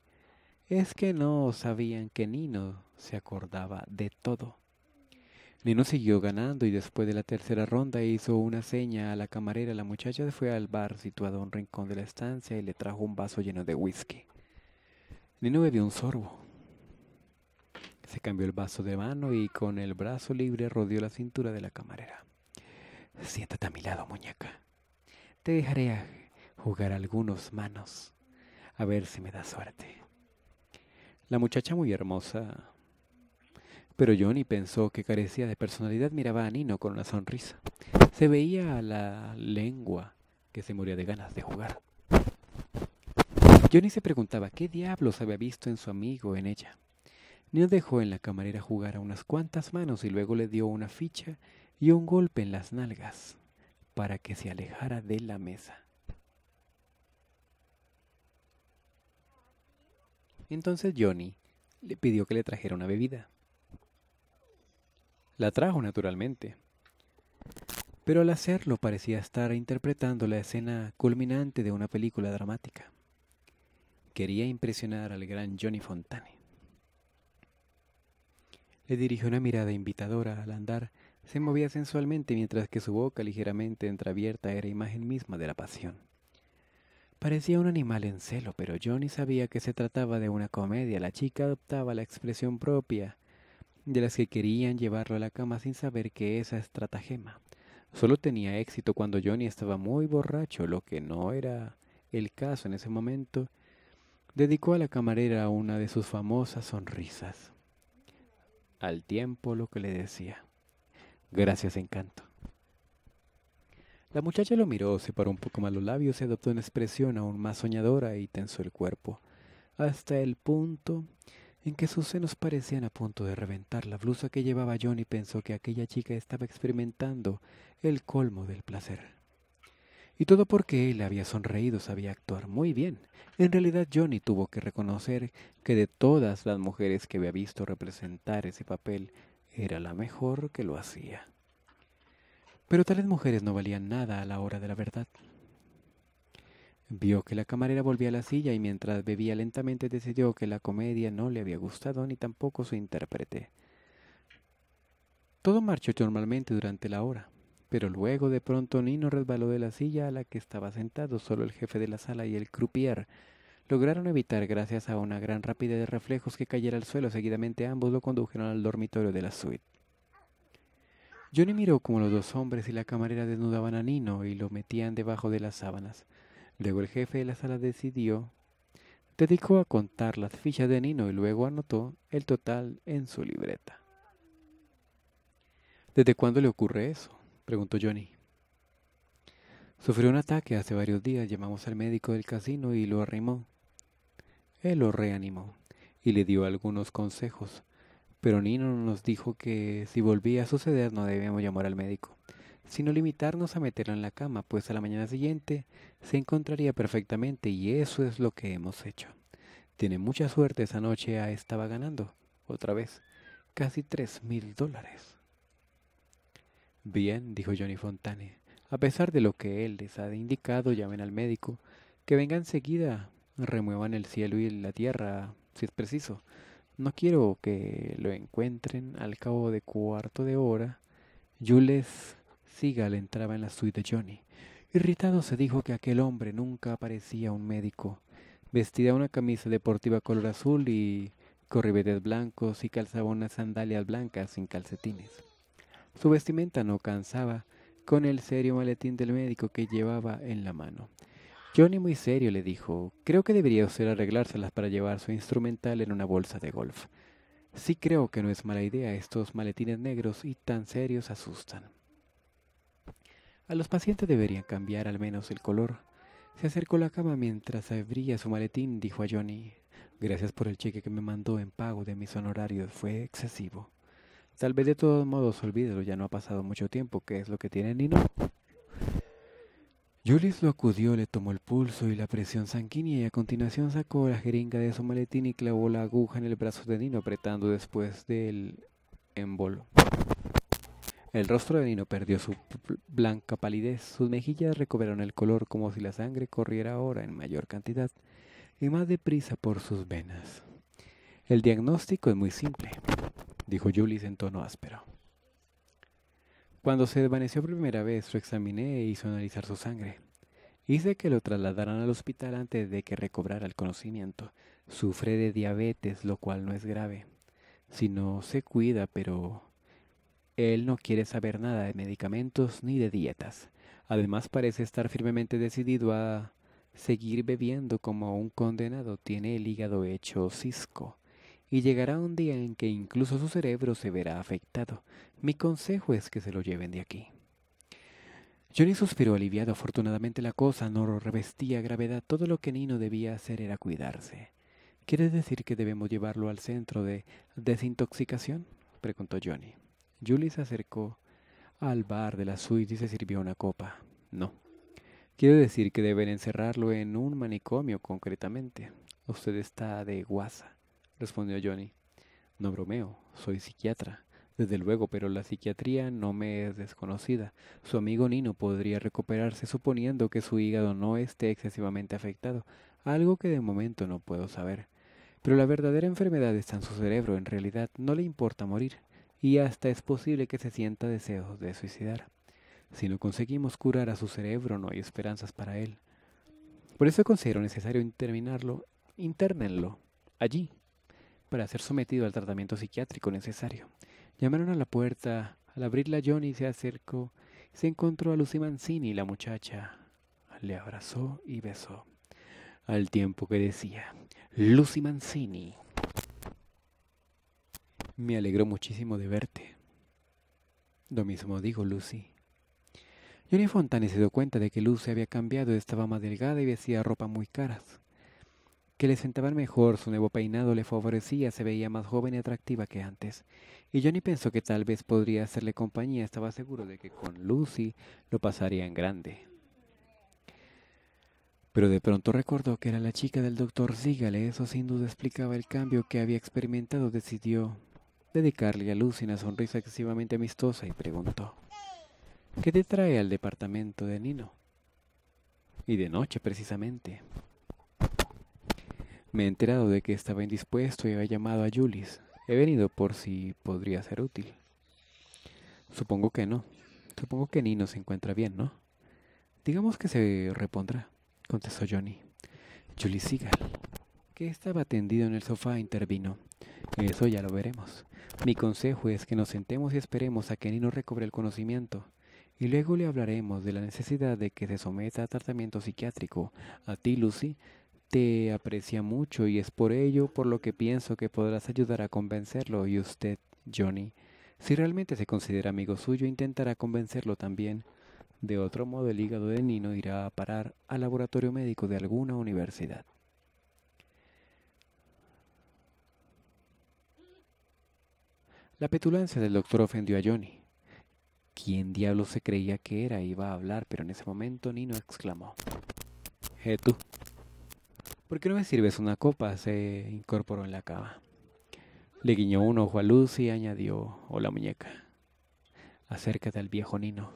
es que no sabían que Nino se acordaba de todo. Nino siguió ganando y después de la tercera ronda hizo una seña a la camarera. La muchacha fue al bar situado a un rincón de la estancia y le trajo un vaso lleno de whisky. Nino bebió un sorbo. Se cambió el vaso de mano y con el brazo libre rodeó la cintura de la camarera. Siéntate a mi lado, muñeca. Te dejaré jugar algunos manos. A ver si me da suerte. La muchacha muy hermosa. Pero Johnny pensó que carecía de personalidad. Miraba a Nino con una sonrisa. Se veía a la lengua que se moría de ganas de jugar. Johnny se preguntaba qué diablos había visto en su amigo en ella. Neo dejó en la camarera jugar a unas cuantas manos y luego le dio una ficha y un golpe en las nalgas para que se alejara de la mesa. Entonces Johnny le pidió que le trajera una bebida. La trajo naturalmente, pero al hacerlo parecía estar interpretando la escena culminante de una película dramática. Quería impresionar al gran Johnny Fontane. Le dirigió una mirada invitadora al andar. Se movía sensualmente mientras que su boca ligeramente entreabierta era imagen misma de la pasión. Parecía un animal en celo, pero Johnny sabía que se trataba de una comedia. La chica adoptaba la expresión propia de las que querían llevarlo a la cama sin saber que esa estratagema solo tenía éxito cuando Johnny estaba muy borracho, lo que no era el caso en ese momento. Dedicó a la camarera una de sus famosas sonrisas al tiempo lo que le decía. Gracias, encanto. La muchacha lo miró, separó un poco más los labios y adoptó una expresión aún más soñadora y tensó el cuerpo, hasta el punto en que sus senos parecían a punto de reventar la blusa que llevaba Johnny pensó que aquella chica estaba experimentando el colmo del placer. Y todo porque él había sonreído, sabía actuar muy bien. En realidad Johnny tuvo que reconocer que de todas las mujeres que había visto representar ese papel, era la mejor que lo hacía. Pero tales mujeres no valían nada a la hora de la verdad. Vio que la camarera volvía a la silla y mientras bebía lentamente decidió que la comedia no le había gustado ni tampoco su intérprete. Todo marchó normalmente durante la hora. Pero luego de pronto Nino resbaló de la silla a la que estaba sentado, solo el jefe de la sala y el croupier. Lograron evitar, gracias a una gran rapidez de reflejos, que cayera al suelo. Seguidamente ambos lo condujeron al dormitorio de la suite. Johnny miró como los dos hombres y la camarera desnudaban a Nino y lo metían debajo de las sábanas. Luego el jefe de la sala decidió dedicó a contar las fichas de Nino y luego anotó el total en su libreta. ¿Desde cuándo le ocurre eso? Preguntó Johnny. Sufrió un ataque hace varios días. Llamamos al médico del casino y lo arrimó. Él lo reanimó y le dio algunos consejos, pero Nino nos dijo que si volvía a suceder no debíamos llamar al médico, sino limitarnos a meterlo en la cama, pues a la mañana siguiente se encontraría perfectamente y eso es lo que hemos hecho. Tiene mucha suerte, esa noche estaba ganando, otra vez, casi tres mil dólares. Bien, dijo Johnny Fontane. A pesar de lo que él les ha indicado, llamen al médico, que venga enseguida, remuevan el cielo y la tierra, si es preciso. No quiero que lo encuentren al cabo de cuarto de hora. Jules la entraba en la suite de Johnny. Irritado se dijo que aquel hombre nunca parecía un médico. Vestida una camisa deportiva color azul y corribetes blancos y calzaba unas sandalias blancas sin calcetines. Su vestimenta no cansaba, con el serio maletín del médico que llevaba en la mano. Johnny muy serio le dijo, creo que debería usted arreglárselas para llevar su instrumental en una bolsa de golf. Sí creo que no es mala idea, estos maletines negros y tan serios asustan. A los pacientes deberían cambiar al menos el color. Se acercó a la cama mientras abría su maletín, dijo a Johnny. Gracias por el cheque que me mandó en pago de mis honorarios, fue excesivo. Tal vez de todos modos, olvídelo, ya no ha pasado mucho tiempo, ¿qué es lo que tiene Nino? Julius lo acudió, le tomó el pulso y la presión sanguínea y a continuación sacó la jeringa de su maletín y clavó la aguja en el brazo de Nino apretando después del embolo. El rostro de Nino perdió su blanca palidez, sus mejillas recobraron el color como si la sangre corriera ahora en mayor cantidad y más deprisa por sus venas. El diagnóstico es muy simple dijo Julis en tono áspero. Cuando se desvaneció por primera vez, lo examiné e hizo analizar su sangre. Hice que lo trasladaran al hospital antes de que recobrara el conocimiento. Sufre de diabetes, lo cual no es grave. Si no se cuida, pero él no quiere saber nada de medicamentos ni de dietas. Además parece estar firmemente decidido a seguir bebiendo como un condenado tiene el hígado hecho cisco y llegará un día en que incluso su cerebro se verá afectado. Mi consejo es que se lo lleven de aquí. Johnny suspiró aliviado. Afortunadamente la cosa no revestía gravedad. Todo lo que Nino debía hacer era cuidarse. ¿Quieres decir que debemos llevarlo al centro de desintoxicación? preguntó Johnny. Julie se acercó al bar de la suite y se sirvió una copa. No. Quiero decir que deben encerrarlo en un manicomio concretamente. Usted está de guasa respondió Johnny. No bromeo, soy psiquiatra. Desde luego, pero la psiquiatría no me es desconocida. Su amigo Nino podría recuperarse suponiendo que su hígado no esté excesivamente afectado, algo que de momento no puedo saber. Pero la verdadera enfermedad está en su cerebro, en realidad no le importa morir, y hasta es posible que se sienta deseos de suicidar. Si no conseguimos curar a su cerebro, no hay esperanzas para él. Por eso considero necesario interminarlo, internenlo, allí, para ser sometido al tratamiento psiquiátrico necesario. Llamaron a la puerta. Al abrirla, Johnny se acercó. Se encontró a Lucy Mancini, la muchacha. Le abrazó y besó. Al tiempo que decía, Lucy Mancini, me alegró muchísimo de verte. Lo mismo digo, Lucy. Johnny Fontane se dio cuenta de que Lucy había cambiado, estaba más delgada y vestía ropa muy caras que le sentaban mejor, su nuevo peinado le favorecía, se veía más joven y atractiva que antes, y Johnny pensó que tal vez podría hacerle compañía, estaba seguro de que con Lucy lo pasaría en grande. Pero de pronto recordó que era la chica del doctor Zígale, eso sin duda explicaba el cambio que había experimentado, decidió dedicarle a Lucy una sonrisa excesivamente amistosa y preguntó, ¿qué te trae al departamento de Nino? Y de noche precisamente. Me he enterado de que estaba indispuesto y había llamado a Julis. He venido por si podría ser útil. Supongo que no. Supongo que Nino se encuentra bien, ¿no? Digamos que se repondrá, contestó Johnny. Julis siga. que estaba tendido en el sofá, intervino. Eso ya lo veremos. Mi consejo es que nos sentemos y esperemos a que Nino recobre el conocimiento. Y luego le hablaremos de la necesidad de que se someta a tratamiento psiquiátrico. A ti, Lucy, te aprecia mucho y es por ello por lo que pienso que podrás ayudar a convencerlo y usted, Johnny, si realmente se considera amigo suyo, intentará convencerlo también. De otro modo, el hígado de Nino irá a parar al laboratorio médico de alguna universidad. La petulancia del doctor ofendió a Johnny. ¿Quién diablo se creía que era? Iba a hablar, pero en ese momento Nino exclamó. ¿Eh tú? ¿Por qué no me sirves una copa? se incorporó en la cama. Le guiñó un ojo a Luz y añadió, hola muñeca, acércate al viejo Nino.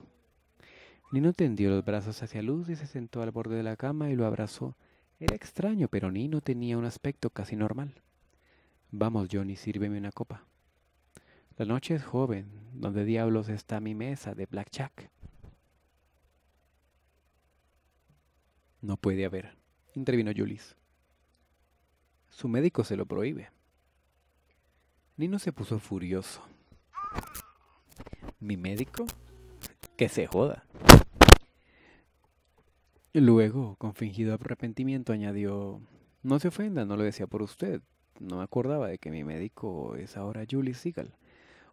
Nino tendió los brazos hacia Luz y se sentó al borde de la cama y lo abrazó. Era extraño, pero Nino tenía un aspecto casi normal. Vamos, Johnny, sírveme una copa. La noche es joven, ¿dónde diablos está mi mesa de blackjack? No puede haber, intervino Julis. Su médico se lo prohíbe. Nino se puso furioso. ¿Mi médico? Que se joda. Luego, con fingido arrepentimiento, añadió, no se ofenda, no lo decía por usted. No me acordaba de que mi médico es ahora Julie Seagal.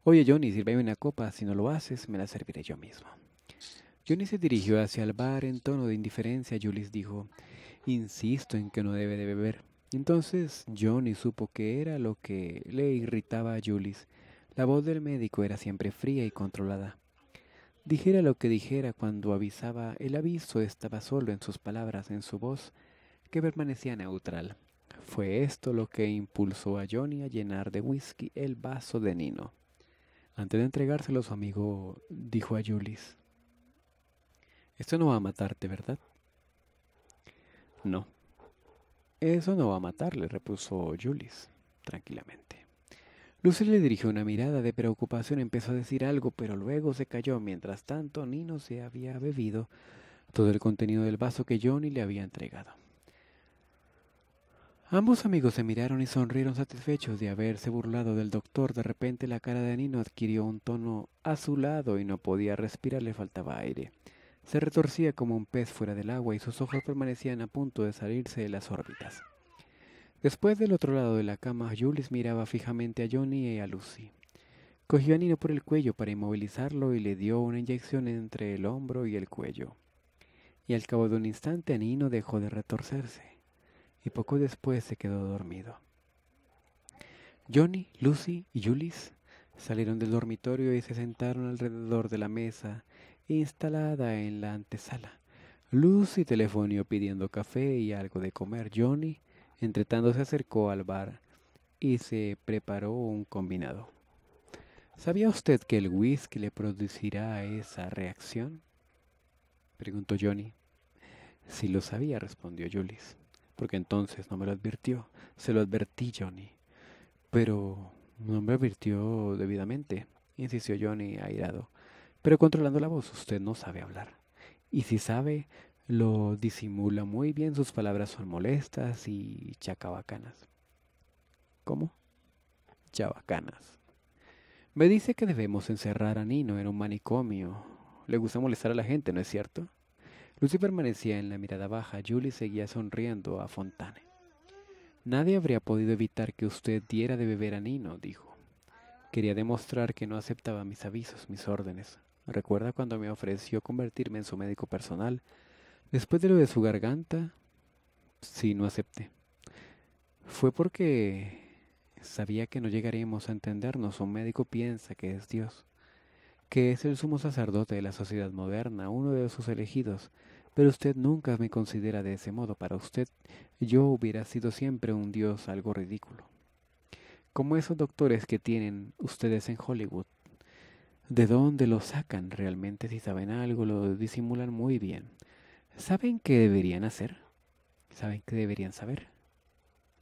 Oye, Johnny, sirveme una copa. Si no lo haces, me la serviré yo mismo. Johnny se dirigió hacia el bar en tono de indiferencia. Julie dijo, insisto en que no debe de beber. Entonces Johnny supo que era lo que le irritaba a Julis. La voz del médico era siempre fría y controlada. Dijera lo que dijera cuando avisaba, el aviso estaba solo en sus palabras, en su voz, que permanecía neutral. Fue esto lo que impulsó a Johnny a llenar de whisky el vaso de Nino. Antes de entregárselo su amigo dijo a Julis, Esto no va a matarte, ¿verdad? No, eso no va a matarle, repuso Julis, tranquilamente. Lucy le dirigió una mirada de preocupación, y empezó a decir algo, pero luego se calló. Mientras tanto, Nino se había bebido todo el contenido del vaso que Johnny le había entregado. Ambos amigos se miraron y sonrieron satisfechos de haberse burlado del doctor. De repente la cara de Nino adquirió un tono azulado y no podía respirar, le faltaba aire. Se retorcía como un pez fuera del agua y sus ojos permanecían a punto de salirse de las órbitas. Después del otro lado de la cama, Julius miraba fijamente a Johnny y a Lucy. Cogió a Nino por el cuello para inmovilizarlo y le dio una inyección entre el hombro y el cuello. Y al cabo de un instante Nino dejó de retorcerse, y poco después se quedó dormido. Johnny, Lucy y Julis salieron del dormitorio y se sentaron alrededor de la mesa instalada en la antesala. Luz y Telefonio pidiendo café y algo de comer. Johnny, entretanto, se acercó al bar y se preparó un combinado. ¿Sabía usted que el whisky le producirá esa reacción? preguntó Johnny. Si lo sabía, respondió Julis, porque entonces no me lo advirtió. Se lo advertí, Johnny. Pero no me advirtió debidamente, insistió Johnny airado. Pero controlando la voz, usted no sabe hablar. Y si sabe, lo disimula muy bien, sus palabras son molestas y chacabacanas. ¿Cómo? Chabacanas. Me dice que debemos encerrar a Nino en un manicomio. Le gusta molestar a la gente, ¿no es cierto? Lucy permanecía en la mirada baja. Julie seguía sonriendo a Fontane. Nadie habría podido evitar que usted diera de beber a Nino, dijo. Quería demostrar que no aceptaba mis avisos, mis órdenes. Recuerda cuando me ofreció convertirme en su médico personal. Después de lo de su garganta, sí, no acepté. Fue porque sabía que no llegaríamos a entendernos. Un médico piensa que es Dios, que es el sumo sacerdote de la sociedad moderna, uno de sus elegidos. Pero usted nunca me considera de ese modo. Para usted, yo hubiera sido siempre un Dios algo ridículo. Como esos doctores que tienen ustedes en Hollywood, de dónde lo sacan realmente, si saben algo, lo disimulan muy bien. ¿Saben qué deberían hacer? ¿Saben qué deberían saber?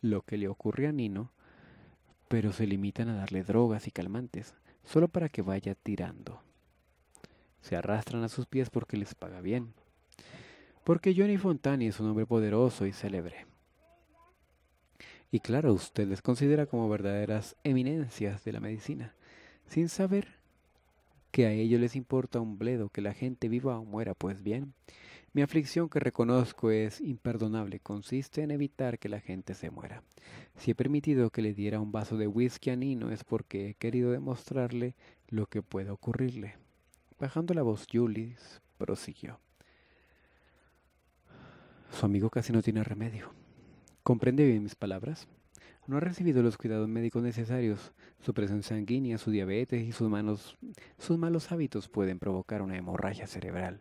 Lo que le ocurre a Nino, pero se limitan a darle drogas y calmantes, solo para que vaya tirando. Se arrastran a sus pies porque les paga bien. Porque Johnny Fontani es un hombre poderoso y célebre. Y claro, usted les considera como verdaderas eminencias de la medicina, sin saber que a ellos les importa un bledo que la gente viva o muera, pues bien, mi aflicción que reconozco es imperdonable, consiste en evitar que la gente se muera. Si he permitido que le diera un vaso de whisky a Nino es porque he querido demostrarle lo que puede ocurrirle. Bajando la voz, Julius prosiguió. Su amigo casi no tiene remedio. ¿Comprende bien mis palabras? no ha recibido los cuidados médicos necesarios. Su presión sanguínea, su diabetes y sus, sus malos hábitos pueden provocar una hemorragia cerebral.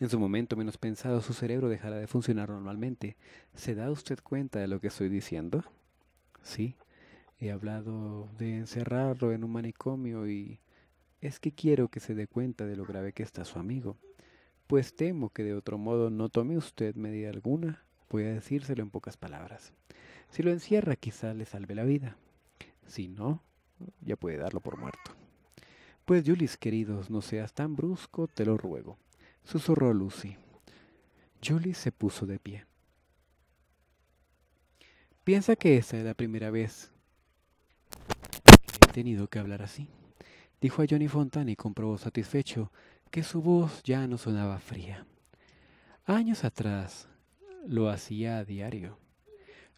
En su momento menos pensado, su cerebro dejará de funcionar normalmente. ¿Se da usted cuenta de lo que estoy diciendo? Sí. He hablado de encerrarlo en un manicomio y es que quiero que se dé cuenta de lo grave que está su amigo. Pues temo que de otro modo no tome usted medida alguna. Voy a decírselo en pocas palabras. Si lo encierra quizá le salve la vida. Si no, ya puede darlo por muerto. Pues, Julis, queridos, no seas tan brusco, te lo ruego, susurró Lucy. Julie se puso de pie. Piensa que esa es la primera vez que he tenido que hablar así, dijo a Johnny Fontana y comprobó satisfecho que su voz ya no sonaba fría. Años atrás lo hacía a diario.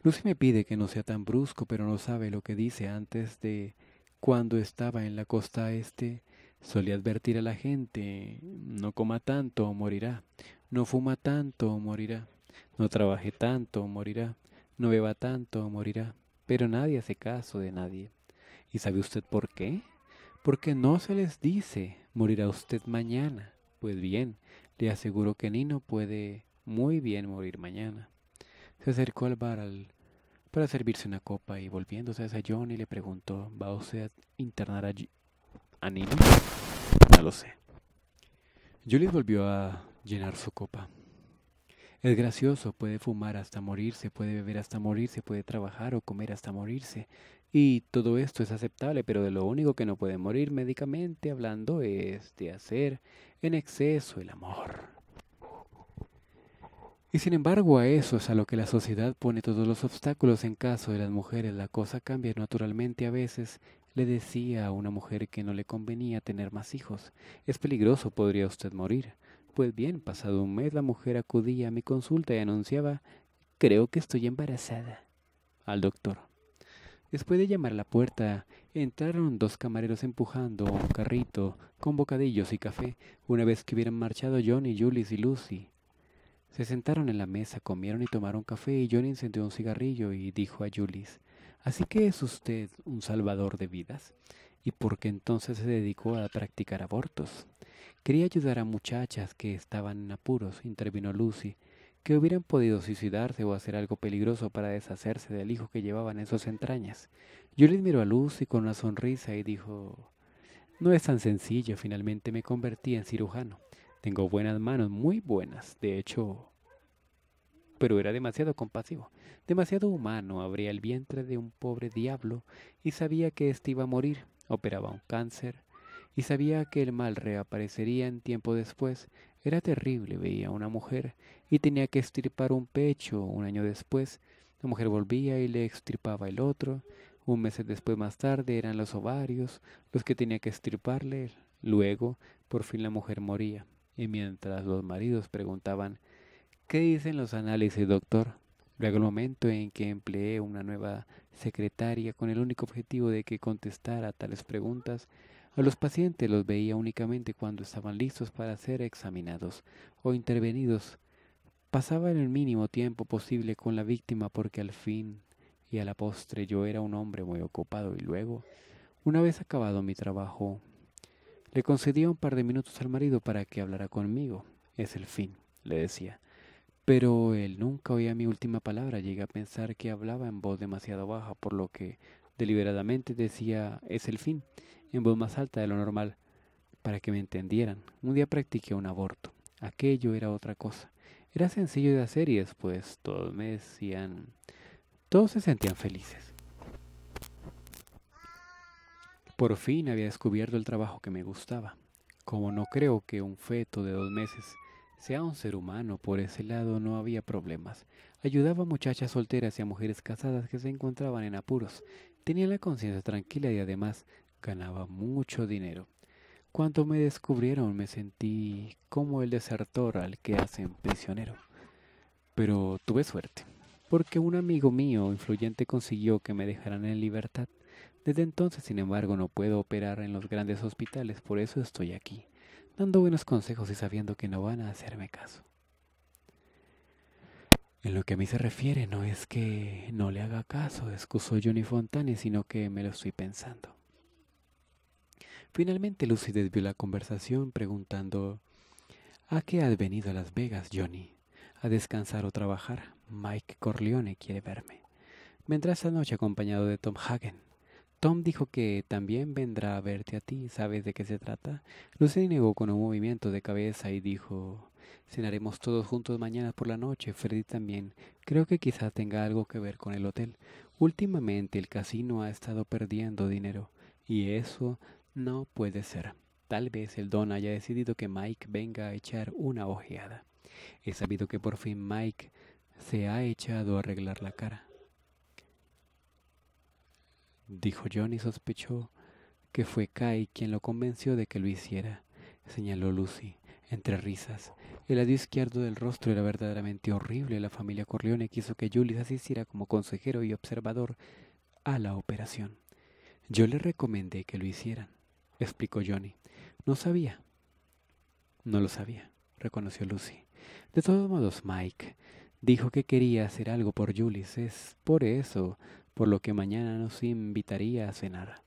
Lucy me pide que no sea tan brusco, pero no sabe lo que dice antes de cuando estaba en la costa este. Solía advertir a la gente, no coma tanto o morirá, no fuma tanto o morirá, no trabaje tanto o morirá, no beba tanto o morirá, pero nadie hace caso de nadie. ¿Y sabe usted por qué? Porque no se les dice, morirá usted mañana. Pues bien, le aseguro que Nino puede muy bien morir mañana. Se acercó al bar al para servirse una copa y volviéndose hacia Johnny le preguntó, ¿va usted a internar allí a Nino? No lo sé. Julius volvió a llenar su copa. Es gracioso, puede fumar hasta morirse, puede beber hasta morirse, puede trabajar o comer hasta morirse. Y todo esto es aceptable, pero de lo único que no puede morir médicamente hablando es de hacer en exceso el amor. Y sin embargo a eso es a lo que la sociedad pone todos los obstáculos en caso de las mujeres. La cosa cambia naturalmente a veces. Le decía a una mujer que no le convenía tener más hijos. Es peligroso, podría usted morir. Pues bien, pasado un mes la mujer acudía a mi consulta y anunciaba, creo que estoy embarazada, al doctor. Después de llamar la puerta, entraron dos camareros empujando un carrito con bocadillos y café. Una vez que hubieran marchado John y Julius y Lucy, se sentaron en la mesa, comieron y tomaron café y Johnny encendió un cigarrillo y dijo a Julis, Así que es usted un salvador de vidas. ¿Y por qué entonces se dedicó a practicar abortos? Quería ayudar a muchachas que estaban en apuros, intervino Lucy, que hubieran podido suicidarse o hacer algo peligroso para deshacerse del hijo que llevaban en sus entrañas. Julis miró a Lucy con una sonrisa y dijo, No es tan sencillo, finalmente me convertí en cirujano. Tengo buenas manos, muy buenas, de hecho. Pero era demasiado compasivo, demasiado humano. Abría el vientre de un pobre diablo y sabía que éste iba a morir. Operaba un cáncer y sabía que el mal reaparecería en tiempo después. Era terrible, veía a una mujer y tenía que extirpar un pecho un año después. La mujer volvía y le extirpaba el otro. Un mes después más tarde eran los ovarios los que tenía que extirparle. Luego, por fin la mujer moría y mientras los maridos preguntaban, ¿qué dicen los análisis, doctor? Luego el momento en que empleé una nueva secretaria con el único objetivo de que contestara tales preguntas. A los pacientes los veía únicamente cuando estaban listos para ser examinados o intervenidos. Pasaba el mínimo tiempo posible con la víctima porque al fin y a la postre yo era un hombre muy ocupado y luego, una vez acabado mi trabajo, le concedía un par de minutos al marido para que hablara conmigo. Es el fin, le decía. Pero él nunca oía mi última palabra. Llegué a pensar que hablaba en voz demasiado baja, por lo que deliberadamente decía es el fin, en voz más alta de lo normal, para que me entendieran. Un día practiqué un aborto. Aquello era otra cosa. Era sencillo de hacer y después todos me decían... Todos se sentían felices. Por fin había descubierto el trabajo que me gustaba. Como no creo que un feto de dos meses sea un ser humano, por ese lado no había problemas. Ayudaba a muchachas solteras y a mujeres casadas que se encontraban en apuros. Tenía la conciencia tranquila y además ganaba mucho dinero. Cuando me descubrieron me sentí como el desertor al que hacen prisionero. Pero tuve suerte, porque un amigo mío influyente consiguió que me dejaran en libertad. Desde entonces, sin embargo, no puedo operar en los grandes hospitales, por eso estoy aquí, dando buenos consejos y sabiendo que no van a hacerme caso. En lo que a mí se refiere, no es que no le haga caso, excusó Johnny Fontane, sino que me lo estoy pensando. Finalmente Lucy desvió la conversación preguntando ¿A qué has venido a Las Vegas, Johnny? ¿A descansar o trabajar? Mike Corleone quiere verme. Vendrá anoche acompañado de Tom Hagen. Tom dijo que también vendrá a verte a ti. ¿Sabes de qué se trata? Lucy negó con un movimiento de cabeza y dijo Cenaremos todos juntos mañana por la noche. Freddy también. Creo que quizás tenga algo que ver con el hotel. Últimamente el casino ha estado perdiendo dinero. Y eso no puede ser. Tal vez el don haya decidido que Mike venga a echar una ojeada. He sabido que por fin Mike se ha echado a arreglar la cara dijo Johnny, y sospechó que fue Kai quien lo convenció de que lo hiciera, señaló Lucy, entre risas. El lado izquierdo del rostro era verdaderamente horrible. La familia Corleone quiso que Julius asistiera como consejero y observador a la operación. Yo le recomendé que lo hicieran, explicó Johnny. No sabía. No lo sabía, reconoció Lucy. De todos modos, Mike dijo que quería hacer algo por Julius. Es por eso por lo que mañana nos invitaría a cenar.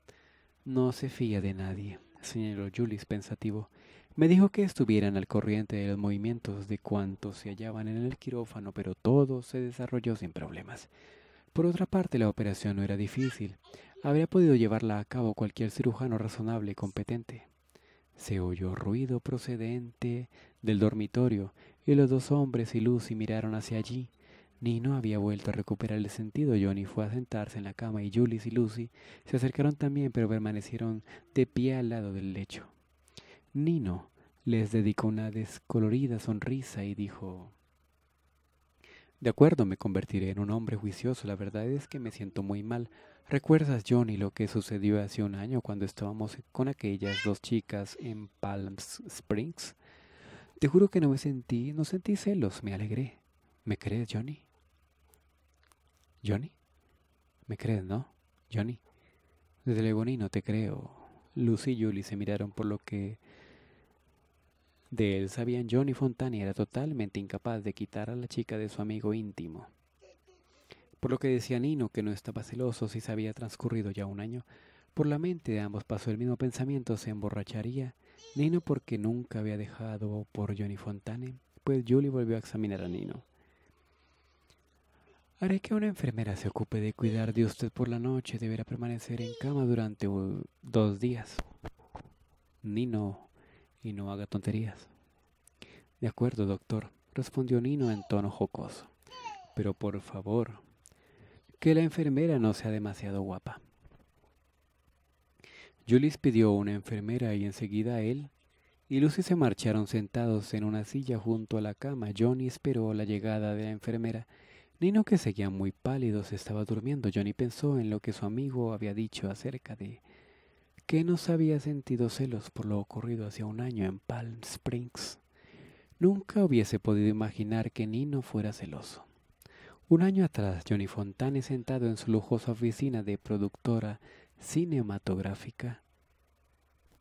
No se fía de nadie, señaló Julius pensativo. Me dijo que estuvieran al corriente de los movimientos de cuantos se hallaban en el quirófano, pero todo se desarrolló sin problemas. Por otra parte, la operación no era difícil. Habría podido llevarla a cabo cualquier cirujano razonable y competente. Se oyó ruido procedente del dormitorio y los dos hombres y Lucy miraron hacia allí. Nino había vuelto a recuperar el sentido. Johnny fue a sentarse en la cama y Julis y Lucy se acercaron también, pero permanecieron de pie al lado del lecho. Nino les dedicó una descolorida sonrisa y dijo De acuerdo, me convertiré en un hombre juicioso. La verdad es que me siento muy mal. ¿Recuerdas, Johnny, lo que sucedió hace un año cuando estábamos con aquellas dos chicas en Palm Springs? Te juro que no me sentí, no sentí celos, me alegré. ¿Me crees, Johnny? Johnny, ¿me crees, no? Johnny. Desde luego Nino, te creo. Lucy y Julie se miraron por lo que de él sabían Johnny Fontani era totalmente incapaz de quitar a la chica de su amigo íntimo. Por lo que decía Nino que no estaba celoso si se había transcurrido ya un año, por la mente de ambos pasó el mismo pensamiento, se emborracharía Nino porque nunca había dejado por Johnny Fontane, pues Julie volvió a examinar a Nino. Haré que una enfermera se ocupe de cuidar de usted por la noche. Deberá permanecer en cama durante dos días. Nino, y no haga tonterías. De acuerdo, doctor, respondió Nino en tono jocoso. Pero por favor, que la enfermera no sea demasiado guapa. Julius pidió una enfermera y enseguida él y Lucy se marcharon sentados en una silla junto a la cama. Johnny esperó la llegada de la enfermera Nino, que seguía muy pálido, se estaba durmiendo. Johnny pensó en lo que su amigo había dicho acerca de que no se había sentido celos por lo ocurrido hacía un año en Palm Springs. Nunca hubiese podido imaginar que Nino fuera celoso. Un año atrás, Johnny Fontane, sentado en su lujosa oficina de productora cinematográfica,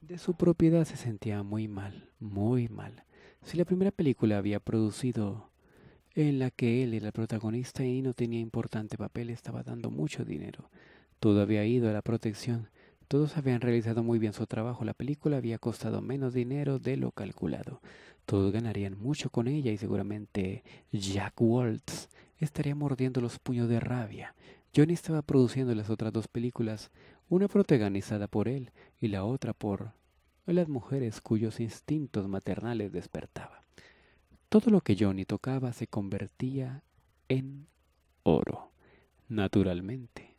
de su propiedad se sentía muy mal, muy mal. Si la primera película había producido en la que él era el protagonista y no tenía importante papel, estaba dando mucho dinero. Todo había ido a la protección. Todos habían realizado muy bien su trabajo. La película había costado menos dinero de lo calculado. Todos ganarían mucho con ella y seguramente Jack Waltz estaría mordiendo los puños de rabia. Johnny estaba produciendo las otras dos películas, una protagonizada por él y la otra por las mujeres cuyos instintos maternales despertaba. Todo lo que Johnny tocaba se convertía en oro, naturalmente.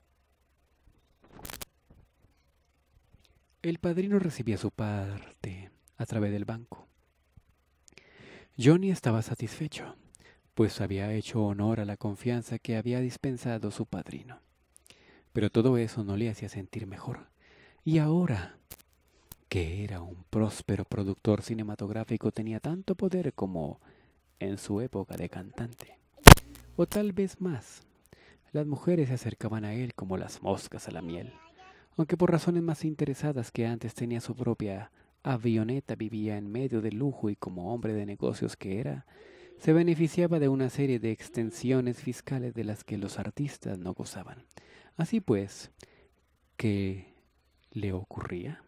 El padrino recibía su parte a través del banco. Johnny estaba satisfecho, pues había hecho honor a la confianza que había dispensado su padrino. Pero todo eso no le hacía sentir mejor. Y ahora, que era un próspero productor cinematográfico, tenía tanto poder como en su época de cantante. O tal vez más. Las mujeres se acercaban a él como las moscas a la miel, aunque por razones más interesadas que antes tenía su propia avioneta, vivía en medio del lujo y como hombre de negocios que era, se beneficiaba de una serie de extensiones fiscales de las que los artistas no gozaban. Así pues, ¿qué le ocurría?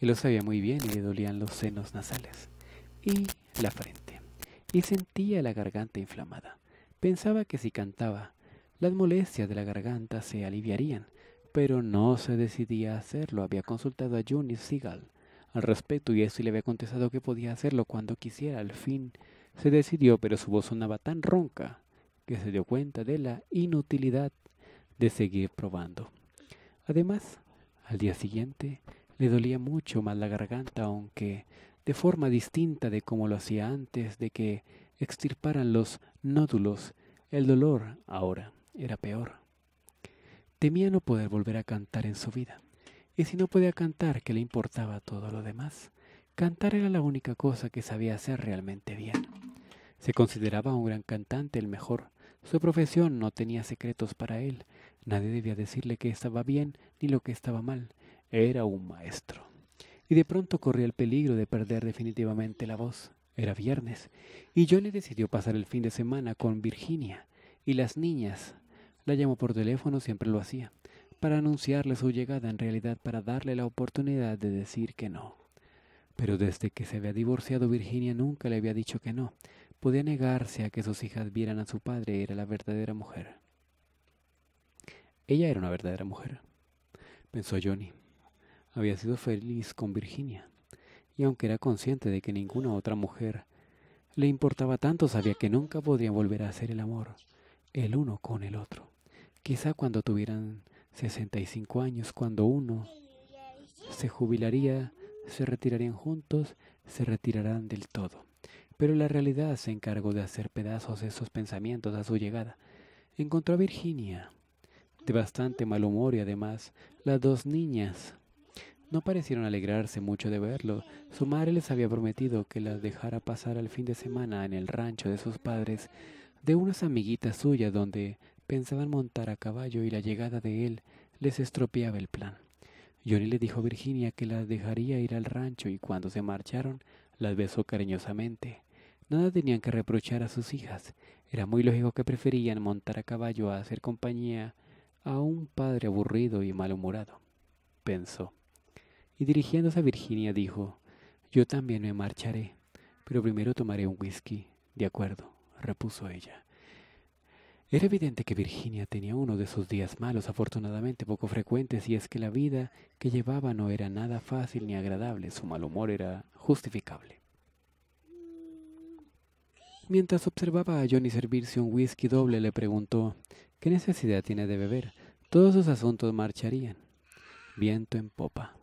Y lo sabía muy bien y le dolían los senos nasales y la frente, y sentía la garganta inflamada. Pensaba que si cantaba, las molestias de la garganta se aliviarían, pero no se decidía a hacerlo. Había consultado a Juni Seagal al respecto y eso le había contestado que podía hacerlo cuando quisiera. Al fin se decidió, pero su voz sonaba tan ronca que se dio cuenta de la inutilidad de seguir probando. Además, al día siguiente le dolía mucho más la garganta, aunque de forma distinta de como lo hacía antes de que extirparan los nódulos, el dolor ahora era peor. Temía no poder volver a cantar en su vida. Y si no podía cantar, ¿qué le importaba todo lo demás? Cantar era la única cosa que sabía hacer realmente bien. Se consideraba un gran cantante, el mejor. Su profesión no tenía secretos para él. Nadie debía decirle que estaba bien ni lo que estaba mal. Era un maestro y de pronto corría el peligro de perder definitivamente la voz. Era viernes, y Johnny decidió pasar el fin de semana con Virginia y las niñas. La llamó por teléfono, siempre lo hacía, para anunciarle su llegada, en realidad para darle la oportunidad de decir que no. Pero desde que se había divorciado, Virginia nunca le había dicho que no. Podía negarse a que sus hijas vieran a su padre, era la verdadera mujer. Ella era una verdadera mujer, pensó Johnny había sido feliz con Virginia, y aunque era consciente de que ninguna otra mujer le importaba tanto, sabía que nunca podría volver a hacer el amor el uno con el otro. Quizá cuando tuvieran 65 años, cuando uno se jubilaría, se retirarían juntos, se retirarán del todo. Pero la realidad se encargó de hacer pedazos esos pensamientos a su llegada. Encontró a Virginia, de bastante mal humor y además las dos niñas no parecieron alegrarse mucho de verlo. Su madre les había prometido que las dejara pasar al fin de semana en el rancho de sus padres, de unas amiguitas suyas donde pensaban montar a caballo y la llegada de él les estropeaba el plan. Johnny le dijo a Virginia que las dejaría ir al rancho y cuando se marcharon las besó cariñosamente. Nada tenían que reprochar a sus hijas. Era muy lógico que preferían montar a caballo a hacer compañía a un padre aburrido y malhumorado, pensó y dirigiéndose a Virginia dijo, Yo también me marcharé, pero primero tomaré un whisky. De acuerdo, repuso ella. Era evidente que Virginia tenía uno de sus días malos, afortunadamente poco frecuentes, y es que la vida que llevaba no era nada fácil ni agradable, su mal humor era justificable. Mientras observaba a Johnny servirse un whisky doble, le preguntó, ¿qué necesidad tiene de beber? Todos sus asuntos marcharían. Viento en popa.